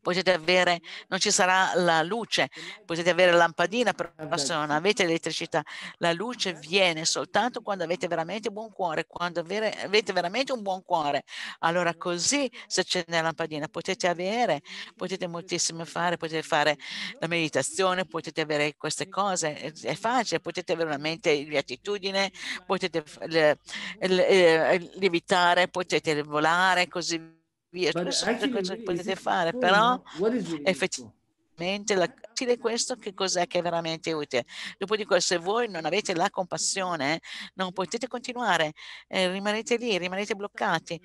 Speaker 1: potete avere, non ci sarà la luce, potete avere la lampadina, però se non avete l'elettricità, la luce viene soltanto quando avete veramente buon cuore, quando avete veramente un buon cuore. Allora così se c'è la lampadina potete avere, potete moltissime fare, potete fare la meditazione, potete avere queste cose, è facile, potete avere una mente di attitudine, potete eh, lievitare, potete volare, così via vie. Je trouve que você pode fazer, que vous pouvez faire. mente la, questo che cos'è che è veramente utile. Dopodiché se voi non avete la compassione non potete continuare, eh, rimanete lì, rimanete bloccati,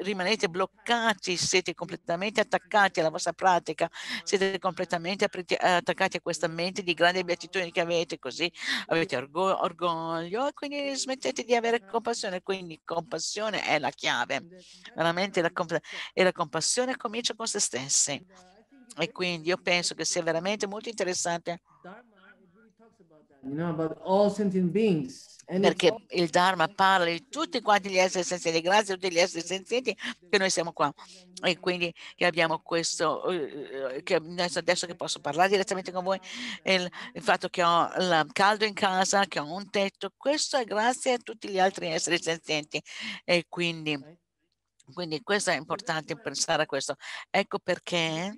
Speaker 1: rimanete bloccati, siete completamente attaccati alla vostra pratica, siete completamente attaccati a questa mente di grande beatitudine che avete, così avete orgo orgoglio e quindi smettete di avere compassione, quindi compassione è la chiave, veramente la, comp la compassione comincia con se stessi. E quindi io penso che sia veramente molto interessante perché il Dharma parla di tutti quanti gli esseri senzienti, grazie a tutti gli esseri senzienti che noi siamo qua e quindi abbiamo questo, eh, eh, adesso, adesso, che posso parlare direttamente con voi, il, il fatto che ho il caldo in casa, che ho un tetto, questo è grazie a tutti gli altri esseri senzienti e quindi, quindi questo è importante pensare a questo. Ecco perché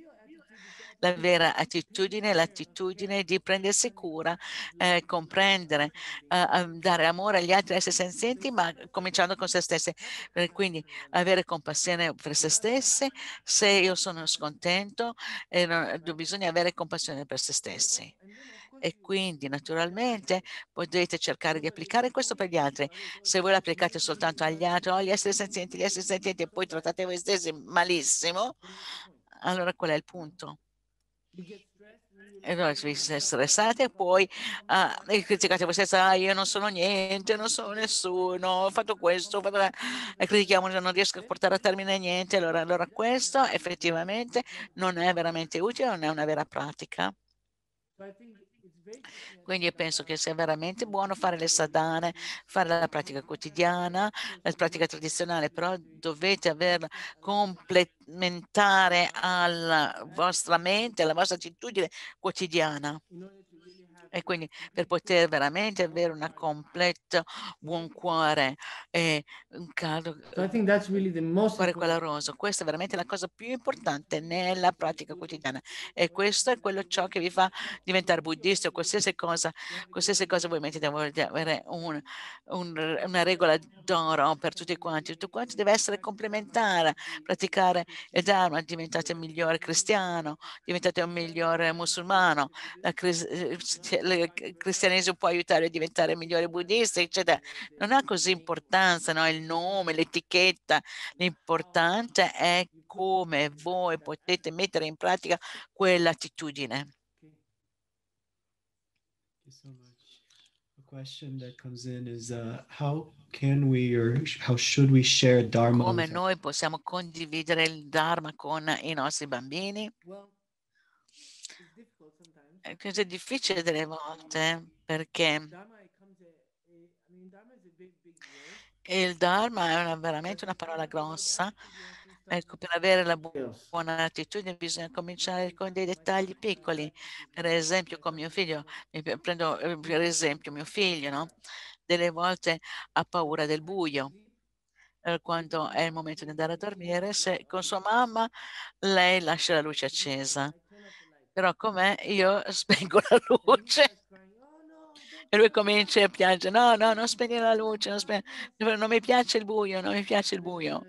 Speaker 1: la vera attitudine, l'attitudine di prendersi cura, eh, comprendere, eh, ehm, dare amore agli altri essere senzienti, ma cominciando con se stessi. Eh, quindi avere compassione per se stessi, se io sono scontento, eh, non, bisogna avere compassione per se stessi e quindi naturalmente potete cercare di applicare questo per gli altri. Se voi l'applicate soltanto agli altri, oh, gli esseri senzienti, gli esseri senzienti e poi trattate voi stessi malissimo, allora qual è il punto? E allora vi siete stressati e poi ah, criticate voi stessi, ah, io non sono niente, non sono nessuno, ho fatto questo, ho fatto e critichiamo, non riesco a portare a termine niente. Allora, allora questo effettivamente non è veramente utile, non è una vera pratica. Quindi penso che sia veramente buono fare le sadane, fare la pratica quotidiana, la pratica tradizionale, però dovete averla complementare alla vostra mente, alla vostra attitudine quotidiana. E quindi per poter veramente avere un completo buon cuore e un caldo eh, so really most... cuore caloroso, questa è veramente la cosa più importante nella pratica quotidiana. E questo è quello ciò che vi fa diventare buddisti o qualsiasi cosa, qualsiasi cosa voi mettete, volete avere un, un, una regola d'oro per tutti quanti. Tutto quanto deve essere complementare, praticare il Dharma, diventate un migliore cristiano, diventate un migliore musulmano. La, eh, il cristianesimo può aiutare a diventare migliori buddisti, eccetera. Non ha così importanza no? il nome, l'etichetta, l'importante è come voi potete mettere in pratica quell'attitudine. Uh, come noi possiamo condividere il Dharma con i nostri bambini? Well, cosa è difficile delle volte perché il Dharma è una, veramente una parola grossa. Ecco, per avere la buona attitudine bisogna cominciare con dei dettagli piccoli. Per esempio, con mio figlio, prendo per esempio mio figlio, no? Delle volte ha paura del buio. Eh, quando è il momento di andare a dormire, se con sua mamma lei lascia la luce accesa però com'è io spengo la luce e lui comincia a piangere no no non spegni la luce non, spegni... non mi piace il buio non mi piace il buio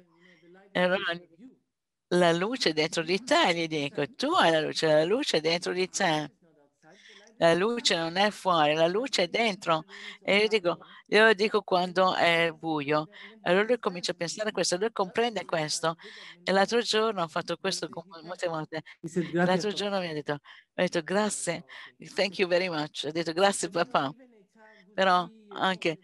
Speaker 1: e allora la luce dentro di te gli dico tu hai la luce la luce dentro di te la luce non è fuori, la luce è dentro. E io dico, io dico quando è buio. Allora lui comincia a pensare a questo, lui comprende questo. E l'altro giorno ho fatto questo molte volte. L'altro giorno mi ha detto, ha detto grazie, thank you very much. Ha detto grazie papà. Però anche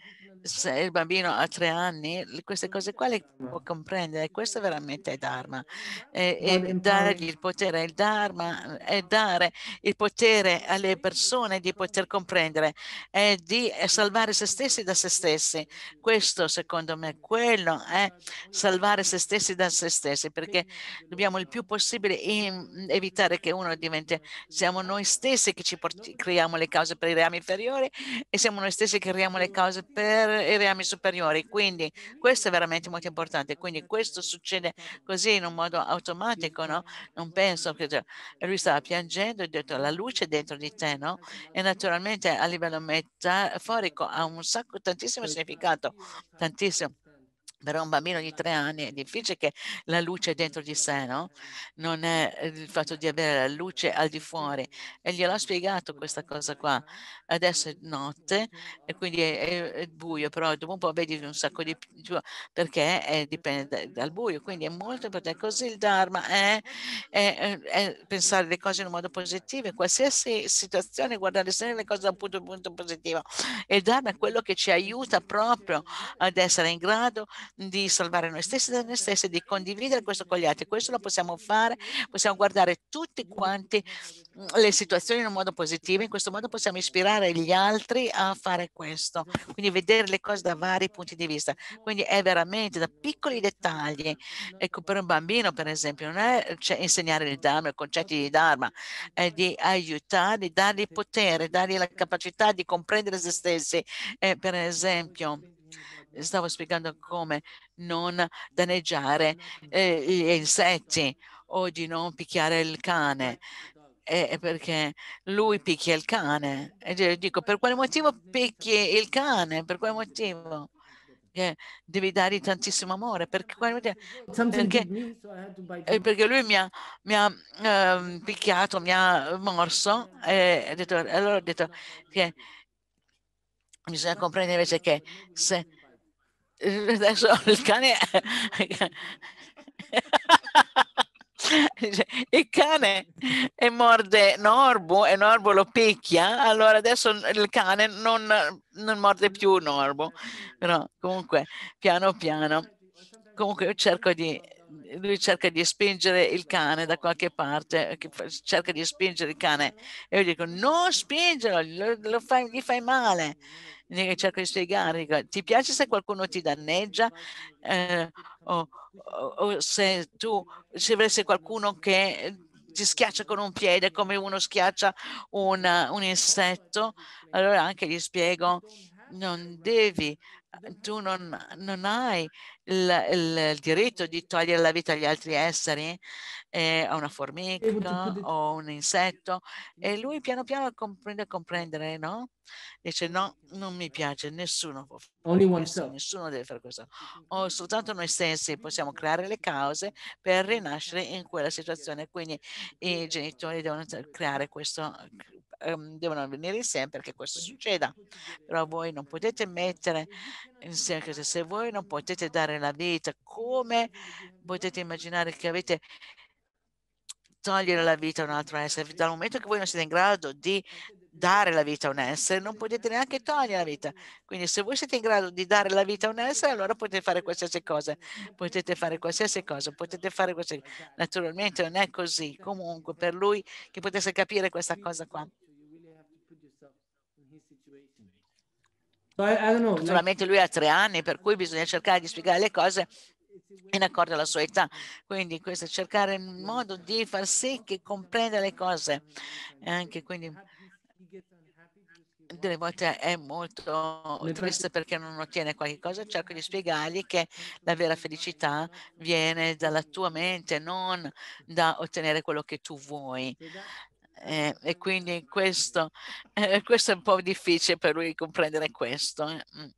Speaker 1: se il bambino ha tre anni, queste cose qua le può comprendere, questo veramente è Dharma. E, e dargli il potere, il Dharma è dare il potere alle persone di poter comprendere e di salvare se stessi da se stessi. Questo secondo me, quello è salvare se stessi da se stessi, perché dobbiamo il più possibile in, evitare che uno diventi, siamo noi stessi che ci porti, creiamo le cause per i reami inferiori e siamo noi stessi che creiamo le cause per i reami superiori. Quindi questo è veramente molto importante. Quindi questo succede così in un modo automatico, no? Non penso che cioè, lui stava piangendo e ha detto la luce dentro di te, no? E naturalmente a livello metaforico ha un sacco, tantissimo significato, tantissimo per un bambino di tre anni è difficile che la luce è dentro di sé, no? Non è eh, il fatto di avere la luce al di fuori. E gliel'ho spiegato questa cosa qua. Adesso è notte e quindi è, è buio, però dopo un po' vedi un sacco di più perché è, dipende dal buio. Quindi è molto importante. Così il Dharma è, è, è pensare le cose in un modo positivo, in qualsiasi situazione, guardare sempre le cose da un punto, punto positivo. E il Dharma è quello che ci aiuta proprio ad essere in grado di salvare noi stessi da noi stessi, di condividere questo con gli altri. Questo lo possiamo fare, possiamo guardare tutti quanti le situazioni in un modo positivo, in questo modo possiamo ispirare gli altri a fare questo, quindi vedere le cose da vari punti di vista. Quindi è veramente da piccoli dettagli, ecco per un bambino per esempio, non è cioè, insegnare il Dharma, i concetti di Dharma, è di aiutarli, dargli potere, dargli la capacità di comprendere se stessi, eh, per esempio stavo spiegando come non danneggiare eh, gli insetti o di non picchiare il cane. Eh, perché lui picchia il cane. E io dico, per quale motivo picchi il cane? Per quale motivo? Che devi dargli tantissimo amore. Per certo, Perché, perché, eh, perché lui mi ha, mi ha eh, picchiato, mi ha morso. E detto, allora ho detto che bisogna comprendere invece che se eh, adesso il cane il cane e morde Norbo e Norbo lo picchia allora adesso il cane non, non morde più Norbo però comunque piano piano comunque io cerco di lui cerca di spingere il cane da qualche parte, cerca di spingere il cane e io dico non spingerlo, lo, lo fai, gli fai male. E cerco di spiegare, dico, ti piace se qualcuno ti danneggia eh, o, o, o, se tu se avessi qualcuno che ti schiaccia con un piede come uno schiaccia una, un insetto, allora anche gli spiego non devi tu non, non hai il, il, il, diritto di togliere la vita agli altri esseri, eh, a una formica o un insetto. E lui piano piano comprende comprendere, no? Dice no, non mi piace, nessuno può
Speaker 2: fare questo,
Speaker 1: nessuno deve fare questo. O soltanto noi stessi possiamo creare le cause per rinascere in quella situazione. Quindi i genitori devono creare questo, ehm, devono venire insieme perché questo succeda. Però voi non potete mettere insieme, se voi non potete dare la vita, come potete immaginare che avete togliere la vita a un altro essere? Dal momento che voi non siete in grado di dare la vita a un essere, non potete neanche togliere la vita. Quindi se voi siete in grado di dare la vita a un essere, allora potete fare qualsiasi cosa. Potete fare qualsiasi cosa, potete fare qualsiasi cosa. Naturalmente non è così, comunque per lui che potesse capire questa cosa qua. Naturalmente lui ha tre anni, per cui bisogna cercare di spiegare le cose in accordo alla sua età. Quindi questo è cercare un modo di far sì che comprenda le cose. E anche quindi delle volte è molto triste perché non ottiene qualche cosa, cerco di spiegargli che la vera felicità viene dalla tua mente, non da ottenere quello che tu vuoi eh, e quindi questo, eh, questo, è un po' difficile per lui comprendere questo. Eh. Mm.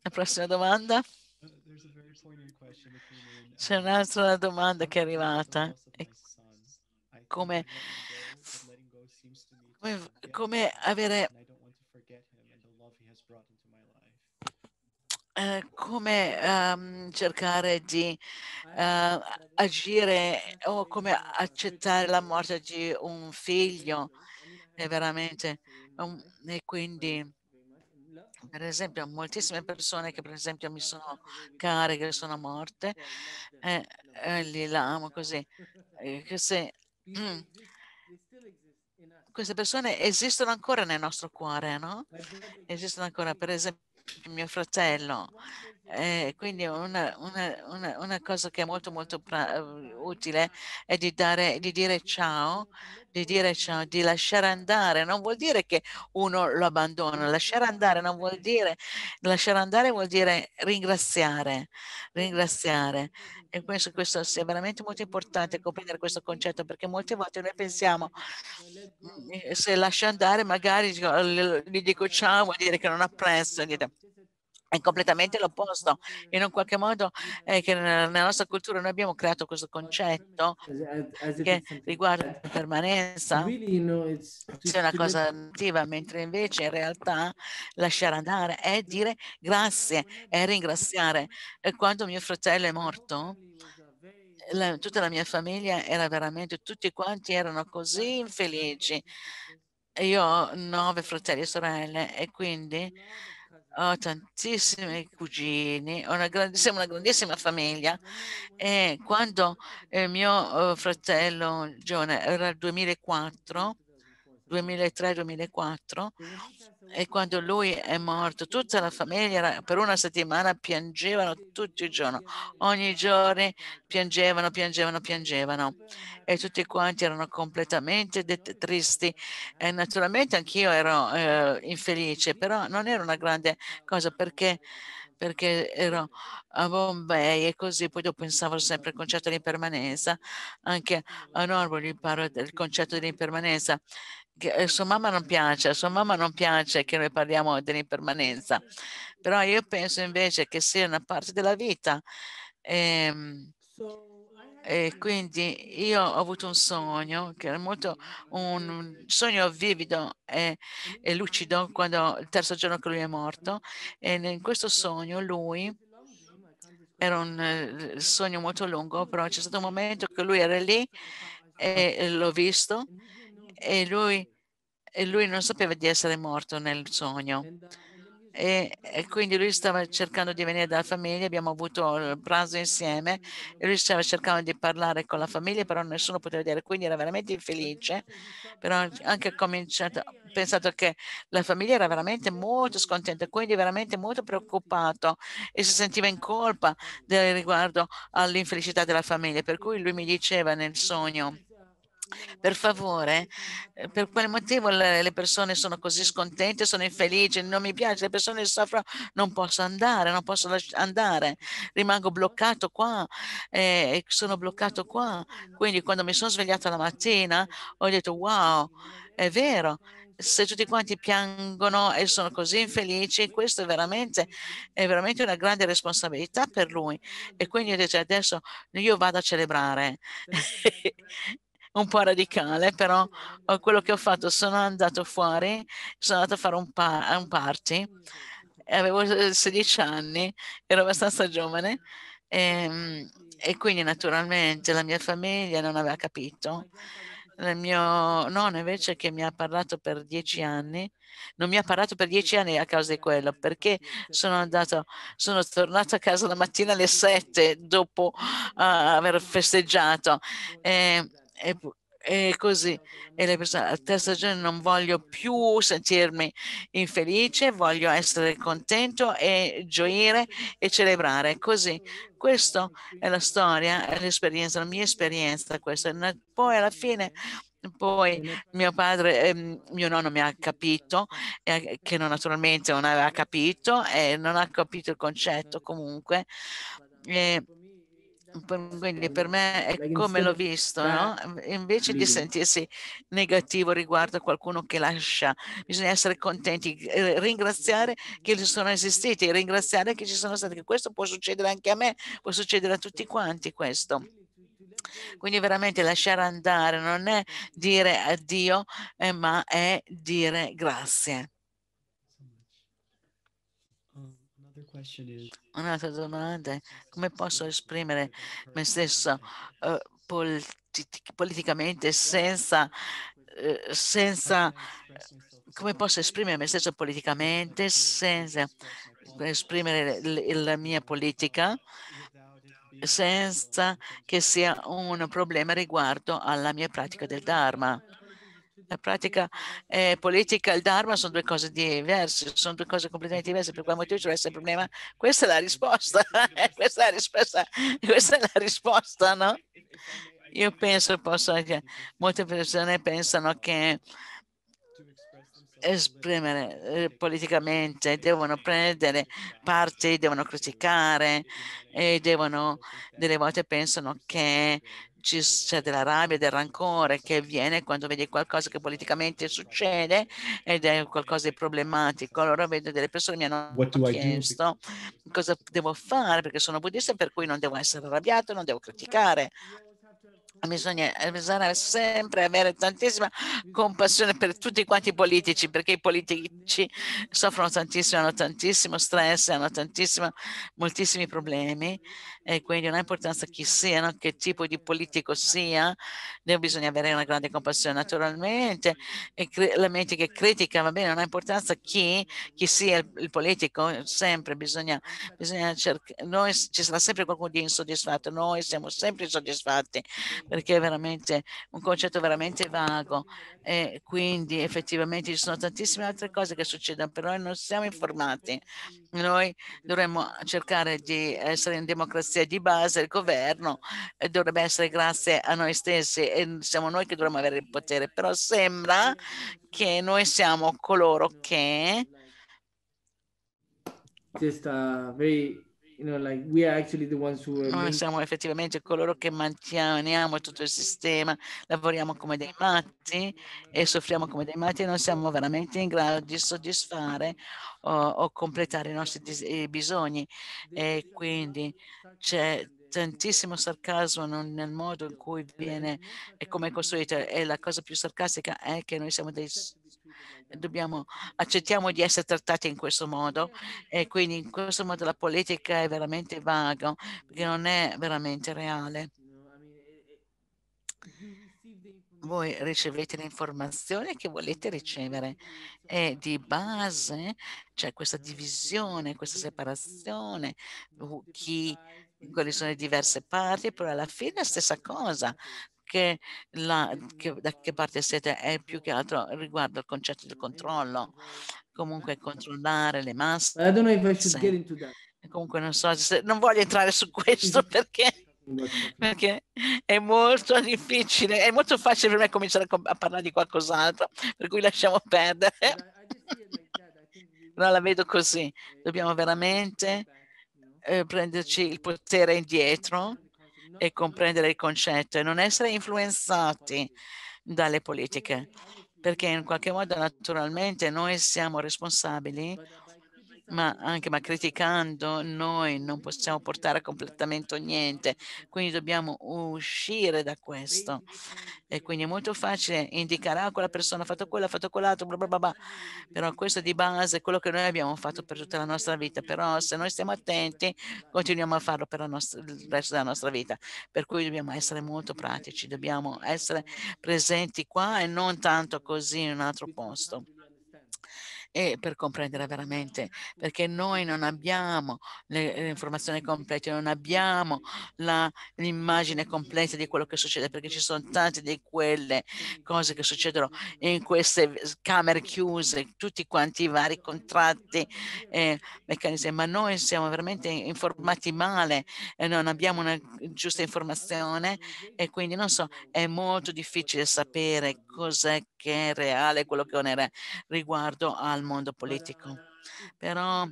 Speaker 1: La prossima domanda. Uh, uh, C'è un'altra domanda che è arrivata. come, come avere Eh, come ehm, cercare di eh, eh, eh agire o come accettare la morte di un figlio. È veramente. Um, e quindi per esempio moltissime persone che per esempio mi sono care che sono morte eh, eh, li amo così eh, se, mm, queste persone esistono ancora nel nostro cuore no? esistono ancora per esempio mio fratello eh, quindi una, una, una, una, cosa che è molto molto uhm, utile è di, dare, di dire ciao, di dire ciao, di lasciare andare. Non vuol dire che uno lo abbandona, lasciare andare non vuol dire, lasciare andare vuol dire ringraziare, ringraziare. E penso che questo sia veramente molto importante comprendere questo concetto perché molte volte noi pensiamo mm, eh, se lascio andare magari gli dico ciao vuol dire che non apprezzo. Niente è completamente l'opposto. In un qualche modo eh, che nella nostra cultura noi abbiamo creato questo concetto che riguarda la permanenza, sia una cosa negativa, mentre invece in realtà lasciare andare è dire grazie, è ringraziare. E quando mio fratello è morto, la, tutta la mia famiglia era veramente, tutti quanti erano così infelici. Io ho nove fratelli e sorelle e quindi ho tantissimi cugini, una siamo una grandissima famiglia e quando eh, mio eh, fratello giovane era il 2004, 2003-2004, e quando lui è morto tutta la famiglia per una settimana piangevano tutti i giorni, ogni giorno piangevano, piangevano, piangevano e tutti quanti erano completamente tristi e naturalmente anch'io ero eh, infelice, però non era una grande cosa perché perché ero a Bombay e così poi dopo pensavo sempre al concetto di impermanenza anche a Norwood gli parlo del concetto di impermanenza che eh, sua mamma non piace, sua mamma non piace che noi parliamo dell'impermanenza, però io penso invece che sia una parte della vita. E, ehm, e quindi io ho avuto un sogno che era molto un sogno vivido e, e lucido quando il terzo giorno che lui è morto e in questo sogno lui era un eh, sogno molto lungo però c'è stato un momento che lui era lì e l'ho visto e lui, e lui non sapeva di essere morto nel sogno. E, e, quindi lui stava cercando di venire dalla famiglia, abbiamo avuto il pranzo insieme e lui stava cercando di parlare con la famiglia, però nessuno poteva vedere, quindi era veramente infelice, però anche cominciato, pensato che la famiglia era veramente molto scontenta, quindi veramente molto preoccupato e si sentiva in colpa riguardo all'infelicità della famiglia, per cui lui mi diceva nel sogno per favore, eh, per quale motivo le persone sono così scontente, sono infelici, non mi piace, le persone soffrono, non posso andare, non posso andare, rimango bloccato qua, eh, sono bloccato qua. Quindi quando mi sono svegliata la mattina ho detto wow, è vero, se tutti quanti piangono e sono così infelici, questa è veramente, è veramente una grande responsabilità per lui. E quindi dice adesso io vado a celebrare. un po' radicale, però eh, quello che ho fatto, sono andato fuori, sono andato a fare un, pa- un party, avevo 16 eh, anni, ero abbastanza giovane e, ehm, e quindi naturalmente la mia famiglia non aveva capito il mio nonno invece che mi ha parlato per dieci anni, non mi ha parlato per dieci anni a causa di quello, perché sono andato, sono tornato a casa la mattina alle sette dopo uh, aver festeggiato. E, ehm, e, e così, e le persone a terza stagione non voglio più sentirmi infelice, voglio essere contento e gioire e celebrare. Così, questa è la storia, è l'esperienza, la mia esperienza. Questa. Poi alla fine poi mio padre, e ehm, mio nonno mi ha capito, che non, naturalmente non aveva capito e non ha capito il concetto comunque. E, quindi per me è come l'ho visto, eh, no? Ehm, invece di sentirsi negativo riguardo a qualcuno che lascia, bisogna essere contenti, eh, ringraziare che sono esistiti, ringraziare che ci sono stati, che questo può succedere anche a me, può succedere a tutti quanti questo. Quindi veramente lasciare andare non è dire addio, eh, ma è dire grazie. Un'altra domanda è come posso esprimere me stesso uh, politi- politicamente senza, uh, senza, come posso esprimere me stesso politicamente senza esprimere l- la mia politica senza che sia un problema riguardo alla mia pratica del Dharma la pratica eh, politica e il Dharma sono due cose diverse, sono due cose completamente diverse, per quale motivo ci deve essere il problema. Questa è la risposta, questa, è la risposta questa è la risposta, no? Io penso, posso, che molte persone pensano che esprimere eh, politicamente, devono prendere parte, devono criticare e devono, delle volte pensano che c'è cioè della rabbia, del rancore che viene quando vedi qualcosa che politicamente succede ed è qualcosa di problematico. Allora vedo delle persone che mi hanno chiesto cosa devo fare perché sono buddista per cui non devo essere arrabbiato, non devo criticare. Bisogna, eh, bisogna, sempre avere tantissima compassione per tutti quanti i politici, perché i politici soffrono tantissimo, hanno tantissimo stress, hanno moltissimi problemi e quindi non ha importanza chi siano, che tipo di politico sia, bisogna avere una grande compassione naturalmente, e la mente che critica va bene, non ha importanza chi, chi sia il, il, politico, sempre bisogna, bisogna cercare, ci sarà sempre qualcuno di insoddisfatto, noi siamo sempre insoddisfatti perché è veramente un concetto veramente vago e quindi effettivamente ci sono tantissime altre cose che succedono, però noi non siamo informati, noi dovremmo cercare di essere in democrazia giustizia di base, al governo eh, dovrebbe essere grazie a noi stessi e siamo noi che dovremmo avere il potere, però sembra che noi siamo coloro che just uh, very noi siamo effettivamente coloro che manteniamo tutto il sistema, lavoriamo come dei matti e soffriamo come dei matti e non siamo veramente in grado di soddisfare o, o completare i nostri bisogni. E quindi c'è tantissimo sarcasmo nel modo in cui viene e come è costruito e la cosa più sarcastica è che noi siamo dei dobbiamo, accettiamo di essere trattati in questo modo e quindi in questo modo la politica è veramente vaga perché non è veramente reale. Voi ricevete le informazioni che volete ricevere e di base c'è questa divisione, questa separazione, uh, chi quali sono le diverse parti, però alla fine è la stessa cosa anche la, che, da che parte siete, è più che altro riguardo al concetto del controllo, comunque controllare le masse. I don't know if I get into that. Comunque non so, se, non voglio entrare su questo perché perché è molto difficile, è molto facile per me cominciare a parlare di qualcos'altro, per cui lasciamo perdere. No, la vedo così, dobbiamo veramente eh, prenderci il potere indietro e comprendere il concetto e non essere influenzati dalle politiche, perché in qualche modo naturalmente noi siamo responsabili ma esatto. anche ma criticando noi non possiamo portare a completamento niente, quindi dobbiamo uscire da questo. E quindi è molto facile indicare, ah, quella persona ha fatto quello, ha fatto quell'altro, bla bla bla, però questo di base è quello che noi abbiamo fatto per tutta la nostra vita, però se noi stiamo attenti continuiamo a farlo per nostra, il resto della nostra vita, per cui dobbiamo essere molto pratici, dobbiamo essere presenti qua e non tanto così in un altro posto e per comprendere veramente, perché noi non abbiamo le, le informazioni complete, non abbiamo l'immagine completa di quello che succede, perché ci sono tante di quelle cose che succedono in queste camere chiuse, tutti quanti i vari contratti, e eh, meccanismi, ma noi siamo veramente informati male, e non abbiamo una giusta informazione e quindi non so, è molto difficile sapere cos'è che è reale, quello che non è riguardo al mondo politico. Però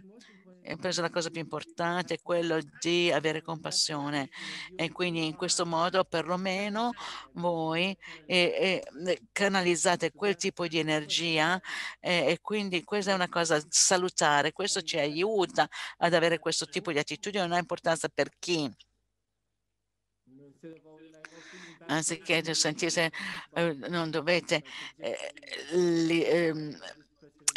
Speaker 1: penso la cosa più importante è quello di avere compassione e quindi in questo modo perlomeno voi eh, eh, canalizzate quel tipo di energia eh, e quindi questa è una cosa salutare, questo ci aiuta ad avere questo tipo di attitudine, non ha importanza per chi anziché sentirsi eh, non dovete eh, li, eh,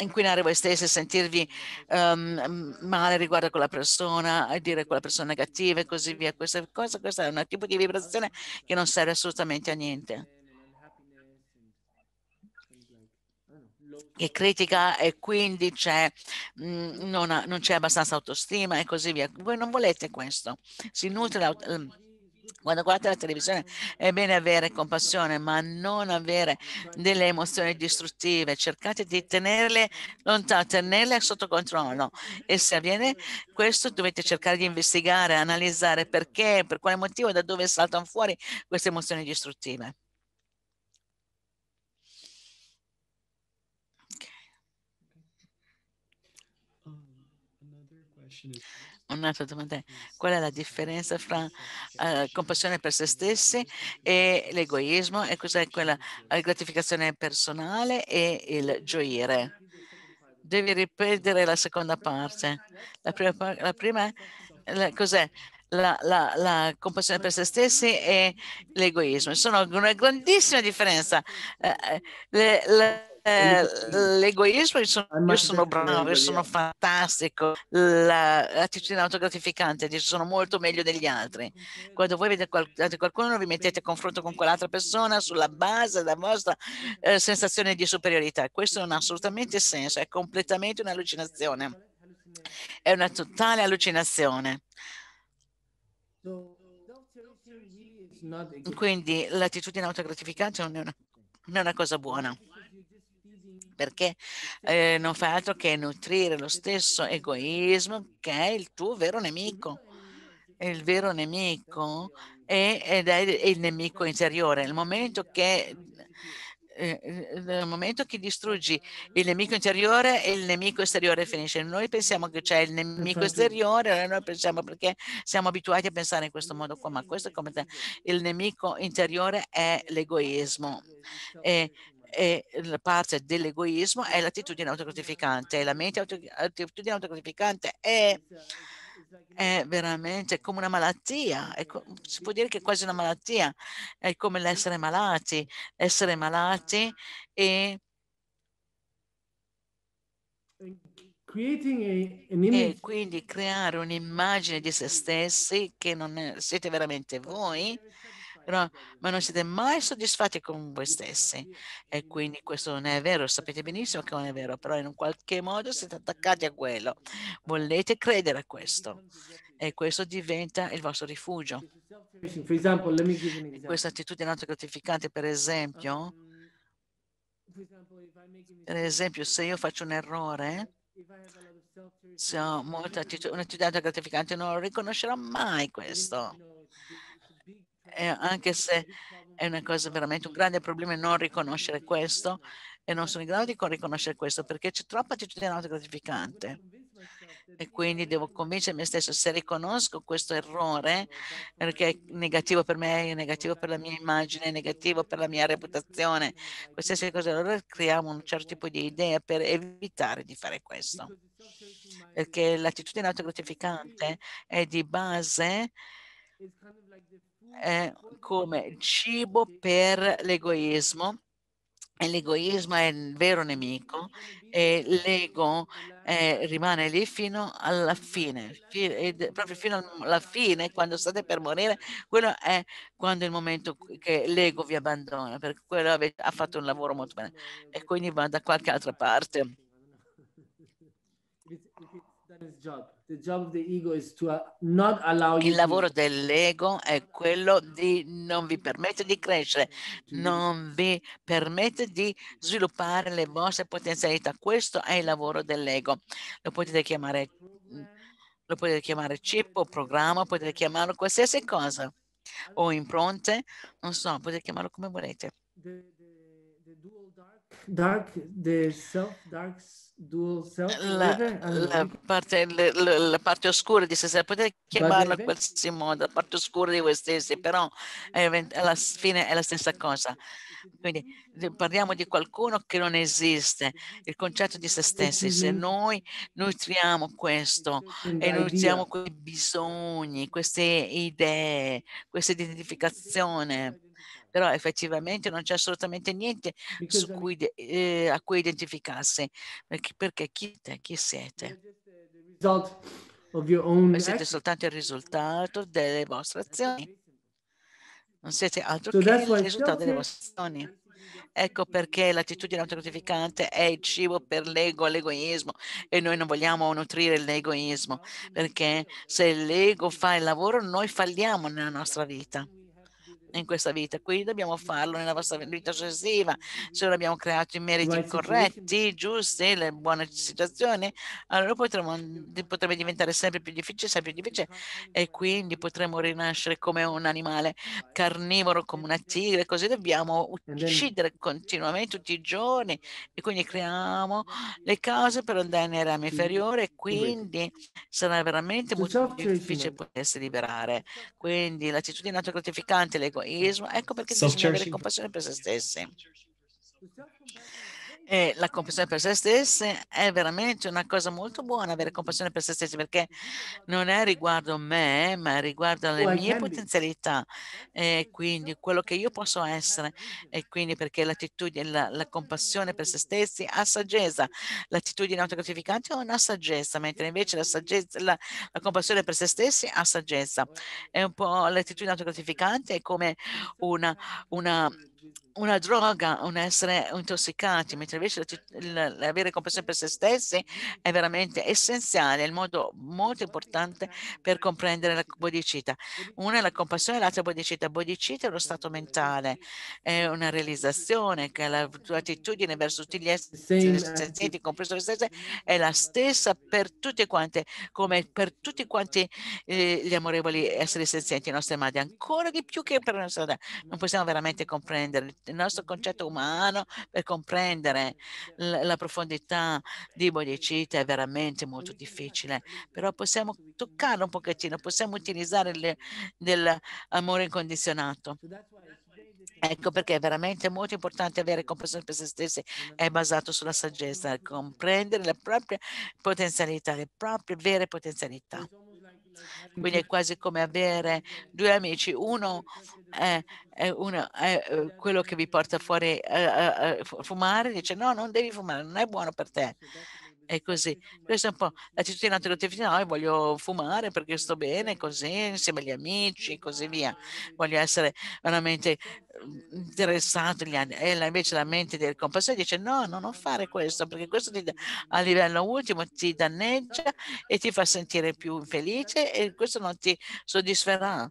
Speaker 1: inquinare voi stessi, sentirvi um, male riguardo a quella persona, a dire quella persona negativa e così via. Questa, cosa, questa è un tipo di vibrazione che non serve assolutamente a niente. Che critica e quindi c'è, mm, non, non c'è abbastanza autostima e così via. Voi non volete questo. Si nutre l'autostima ehm, quando guardate la televisione è bene avere compassione, ma non avere delle emozioni distruttive. Cercate di tenerle lontane, tenerle sotto controllo. E se avviene questo, dovete cercare di investigare, analizzare perché, per quale motivo, da dove saltano fuori queste emozioni distruttive. Okay. Um, Un'altra domanda è eh qual è la differenza fra uh, eh, compassione per se stessi e l'egoismo e cos'è quella eh, gratificazione personale e il gioire? Devi ripetere la seconda parte. La prima, la prima cos'è? La, la, la, compassione per se stessi e l'egoismo. Sono una grandissima differenza. Eh, le, le, eh, l'egoismo, io sono, io sono bravo, io sono fantastico, l'attitudine autogratificante, dice sono molto meglio degli altri. Quando voi vedete qualcuno vi mettete a confronto con quell'altra persona sulla base della vostra eh, sensazione di superiorità. Questo non ha assolutamente senso, è completamente un'allucinazione. È una totale allucinazione. Quindi l'attitudine autogratificante non è una, non è una cosa buona perché eh, non fa altro che nutrire lo stesso egoismo che è il tuo vero nemico. Il vero nemico è, ed è il nemico interiore. Il momento che eh, eh, nel momento che distruggi il nemico interiore il nemico esteriore finisce. Noi pensiamo che c'è il nemico esteriore, noi pensiamo perché siamo abituati a pensare in questo modo qua, ma questo è come te. il nemico interiore è l'egoismo. E e la parte dell'egoismo è l'attitudine autogratificante e la mente l'attitudine autogratificante è, è, veramente come una malattia, co si può dire che è quasi una malattia, è come l'essere malati, essere malati e, e quindi creare un'immagine di se stessi che non siete veramente voi però, ma non siete mai soddisfatti con voi stessi. E quindi questo non è vero, sapete benissimo che non è vero, però in un qualche modo siete attaccati a quello. Volete credere a questo e questo diventa il vostro rifugio. E questa attitudine autogratificante, per esempio, per esempio, se io faccio un errore, se ho molta attitudine gratificante, non lo riconoscerò mai questo eh, anche se è una cosa veramente un grande problema non riconoscere questo e non sono in grado di riconoscere questo perché c'è troppa attitudine autogratificante e quindi devo convincere me stesso se riconosco questo errore perché è negativo per me, è negativo per la mia immagine, è negativo per la mia reputazione, qualsiasi cosa, allora creiamo un certo tipo di idea per evitare di fare questo. Perché l'attitudine autogratificante è di base è come il cibo per l'egoismo. e L'egoismo è il vero nemico e l'ego eh, rimane lì fino alla fine, fi proprio fino alla fine, quando state per morire, quello è quando è il momento che l'ego vi abbandona, perché quello ha fatto un lavoro molto bene e quindi va da qualche altra parte. It's, it's Uh, il lavoro dell'ego è quello di non vi permettere di crescere, non vi permette di sviluppare le vostre potenzialità. Questo è il lavoro dell'ego. Lo potete chiamare lo potete chiamare chip o programma, potete chiamarlo qualsiasi cosa o impronte, non so, potete chiamarlo come volete dark, the self, dark dual self. La, la, parte, la, la, parte, oscura di se stessi, potete chiamarla in qualsiasi modo, la parte oscura di voi stessi, però alla fine è la stessa cosa. Quindi parliamo di qualcuno che non esiste, il concetto di se stessi. Se mm-hmm. noi nutriamo questo e nutriamo quei bisogni, queste idee, questa identificazione, però effettivamente non c'è assolutamente niente su cui, eh, a cui identificarsi, perché, perché chi, te, chi siete? Voi siete soltanto il risultato delle vostre azioni, non siete altro so che il risultato delle vostre azioni. Ecco perché l'attitudine autogratificante è il cibo per l'ego, l'egoismo e noi non vogliamo nutrire l'egoismo perché se l'ego fa il lavoro noi falliamo nella nostra vita in questa vita, quindi dobbiamo farlo nella vostra vita successiva. Se ora abbiamo creato i meriti corretti, giusti, le buone situazioni, allora potremo, potrebbe diventare sempre più difficile, sempre più difficile e quindi potremo rinascere come un animale carnivoro, come una tigre, così dobbiamo uccidere continuamente tutti i giorni e quindi creiamo le cause per andare nel rami inferiore e quindi sarà veramente molto difficile potersi liberare. Quindi l'attitudine autogratificante, l'egoismo, e ecco perché bisogna avere compassione per pues, se este, stesse. E la compassione per se stessi è veramente una cosa molto buona, avere compassione per se stessi, perché non è riguardo me, ma riguardo alle mie potenzialità, e quindi quello che io posso essere, e quindi perché l'attitudine, la, la compassione per se stessi ha saggezza, l'attitudine autogratificante non ha saggezza, mentre invece la, saggezza, la, la compassione per se stessi ha saggezza. È un po' l'attitudine autogratificante, è come una, una una droga, un essere intossicati, mentre invece avere compassione per se stessi è veramente essenziale, è il modo molto importante per comprendere la bodicita. Una è la compassione, l'altra è la bodicita. Bodicita è lo stato mentale, è una realizzazione che la tua attitudine verso tutti gli esseri sentiti, compreso le stesse, è la stessa per tutti quanti, come per tutti quanti eh, gli amorevoli esseri senzienti, le nostre madri, ancora di più che per la nostra noi. Non possiamo veramente comprendere il nostro concetto umano per comprendere la profondità di Bodhicitta è veramente molto difficile, però possiamo toccarlo un pochettino, possiamo utilizzare le, dell'amore incondizionato. Ecco perché è veramente molto importante avere comprensione per se stessi, è basato sulla saggezza, comprendere le proprie potenzialità, le proprie vere potenzialità. Quindi è quasi come avere due amici. Uno è, è, uno, è eh, quello che vi porta fuori a, a, a fumare, dice no, non devi fumare, non è buono per te è così. Questa è un po' l'attitudine antinutritiva, no, voglio fumare perché sto bene, certo. così, insieme agli amici e così via. Voglio essere veramente mhmm, interessato agli anni. E invece la mente del compassione dice no, no, non fare questo, perché questo ti, a livello ultimo ti danneggia e ti fa sentire più infelice e questo non ti soddisferà.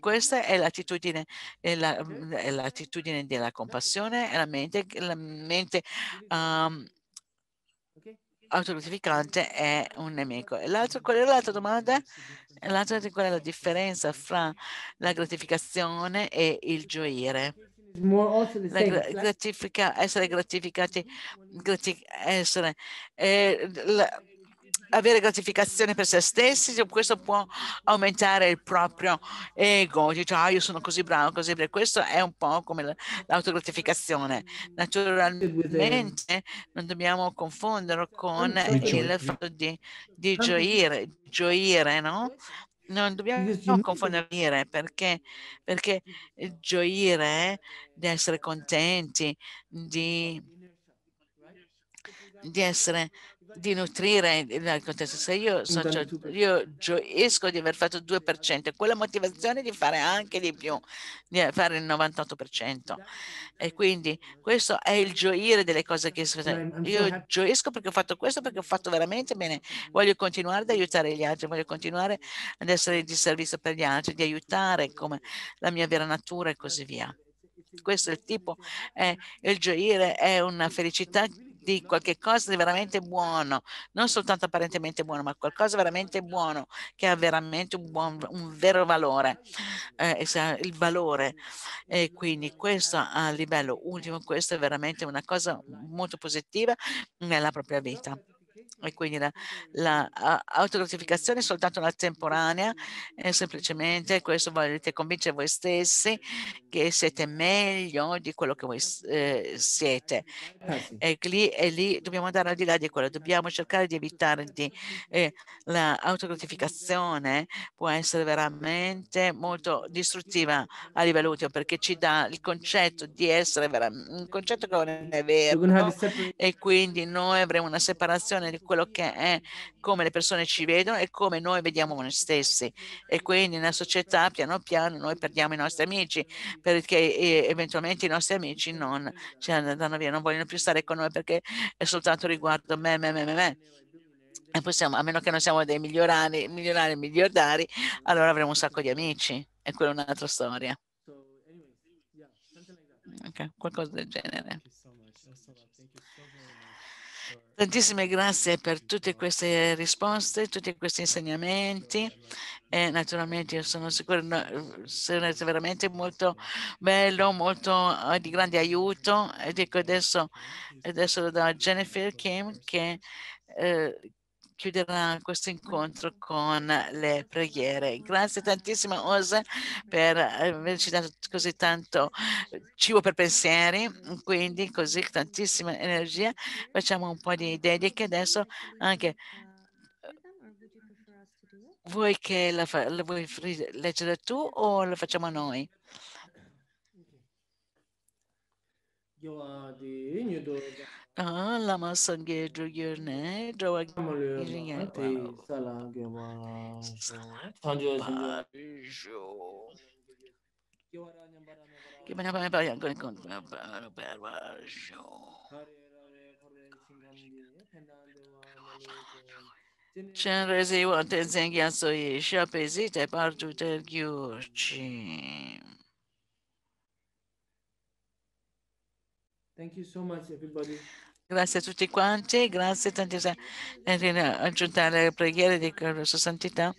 Speaker 1: Questa è l'attitudine, è la, mhmm, è l'attitudine della compassione, è la mente, la mente um, autogratificante è un nemico. E è l'altra domanda l'altra è qual è la differenza fra la gratificazione e il gioire. Gra- gratifica, essere gratificati, grati- essere, eh, la, avere gratificazione per se stessi, questo può aumentare il proprio ego, dice ah io sono così bravo, così bravo, questo è un po' come l'autogratificazione. Naturalmente non dobbiamo confonderlo con il fatto di, di gioire, gioire, no? Non dobbiamo confondere perché, perché gioire, di essere contenti, di, di essere di nutrire nel contesto. Se io, socio, io gioisco di aver fatto 2%, quella motivazione di fare anche di più, di fare il 98%. E quindi questo è il gioire delle cose che si fanno. Io gioisco perché ho fatto questo, perché ho fatto veramente bene. Voglio continuare ad aiutare gli altri, voglio continuare ad essere di servizio per gli altri, di aiutare come la mia vera natura e così via. Questo è il tipo, è il gioire è una felicità di qualcosa di veramente buono, non soltanto apparentemente buono, ma qualcosa veramente buono che ha veramente un, buon, un vero valore, eh, il valore. E quindi questo a livello ultimo, questo è veramente una cosa molto positiva nella propria vita. E quindi l'autoclassificazione la, la è soltanto una temporanea, e eh, semplicemente questo volete convincere voi stessi che siete meglio di quello che voi eh, siete. Ah, e lì, e lì dobbiamo andare al di là di quello, dobbiamo cercare di evitare di, eh, l'autoclassificazione può essere veramente molto distruttiva a livello utile perché ci dà il concetto di essere veramente un concetto che non è vero e quindi noi avremo una separazione di quello che è come le persone ci vedono e come noi vediamo noi stessi. E quindi nella società piano piano noi perdiamo i nostri amici perché eventualmente i nostri amici non ci cioè, andranno via, non vogliono più stare con noi perché è soltanto riguardo me, me, me, me, me. E possiamo, a meno che non siamo dei migliorari, migliorari, miliardari, allora avremo un sacco di amici. E quella è un'altra storia. Okay, qualcosa del genere. Tantissime grazie per tutte queste risposte, tutti questi insegnamenti. E eh, naturalmente io sono sicura che sia veramente molto bello, molto eh, di grande aiuto. E dico adesso, adesso lo do a Jennifer Kim che, eh, chiuderà questo incontro con le preghiere. Grazie tantissimo Ose per averci dato così tanto cibo per pensieri, quindi così tantissima energia. Facciamo un po' di dediche adesso anche eh, vuoi che la, fa, la vuoi leggere tu o lo facciamo noi? Io la ah, di... lama sange drugyer ne drawa giringa te sala sanjo jo pa pa yang kon kon pa pa jo So much, grazie a tutti quanti, grazie tantissimo per aggiungere le preghiere di Sua Santità.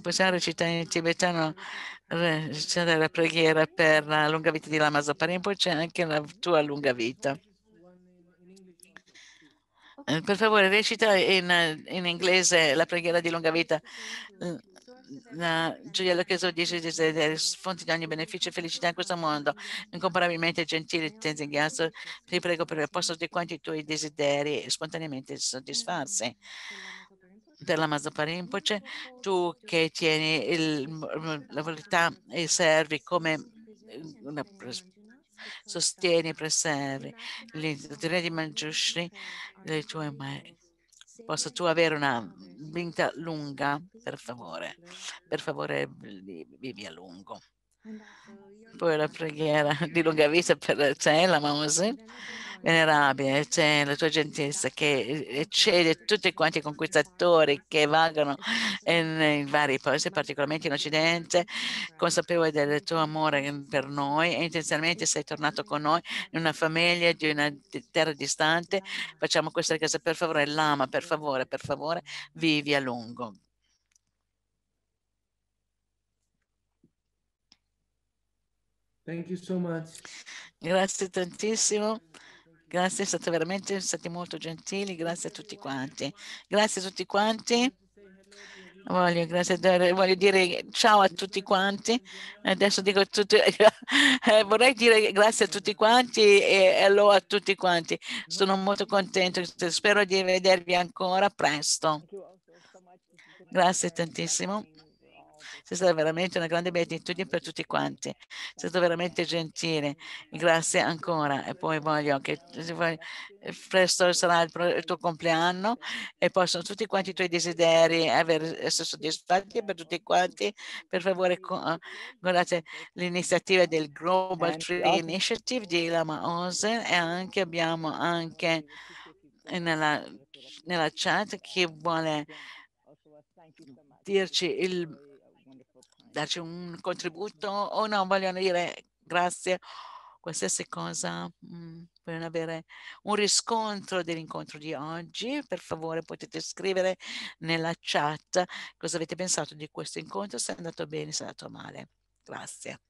Speaker 1: Possiamo recitare in tibetano recitare la preghiera per la lunga vita di Lama Zaparin, poi c'è anche la tua lunga vita. Eh, per favore, recita in, in inglese la preghiera di lunga vita. Mm, eh, Giulia Luccheso dice essere fonte di ogni beneficio e felicità in questo mondo. Incomparabilmente gentile Tenzigas, ti prego per il posto di quanti tuoi desideri spontaneamente soddisfarsi per la Parimpoce, tu che tieni il, mm, la volontà e servi come una, mm, sostieni, preservi, di Manjushri, le tue mani Posso tu avere una vinta lunga, per favore? Per favore, vivi a lungo. Poi la preghiera di lunga vita per Cela, Mamosil, venerabile, c'è la tua gentilezza che eccede tutti quanti i conquistatori che vagano in vari paesi, particolarmente in Occidente, consapevole del tuo amore per noi e intenzionalmente sei tornato con noi in una famiglia di una terra distante. Facciamo questa richiesta per favore, l'ama, per favore, per favore, vivi a lungo. Thank you so much. Grazie tantissimo. Grazie, state veramente stati molto gentili. Grazie a tutti quanti. Grazie a tutti quanti. Voglio, dare, voglio dire ciao a tutti quanti. Adesso dico tutto, eh, vorrei dire grazie a tutti quanti e hello a tutti quanti. Sono molto contento. Spero di vedervi ancora presto. Grazie tantissimo. Sei stata veramente una grande beatitudine per tutti quanti. Sei stato veramente gentile. Grazie ancora. E poi voglio che eh, presto sarà il, il tuo compleanno e possono tutti quanti i tuoi desideri essere soddisfatti per tutti quanti. Per favore, eh, guardate l'iniziativa del Global Tree Initiative di Lama Osen e anche abbiamo anche nella, nella chat chi vuole dirci il darci un contributo o no, vogliono dire grazie, qualsiasi cosa, mh, mm, vogliono avere un riscontro dell'incontro di oggi, per favore potete scrivere nella chat cosa avete pensato di questo incontro, se è andato bene, se è andato male. Grazie.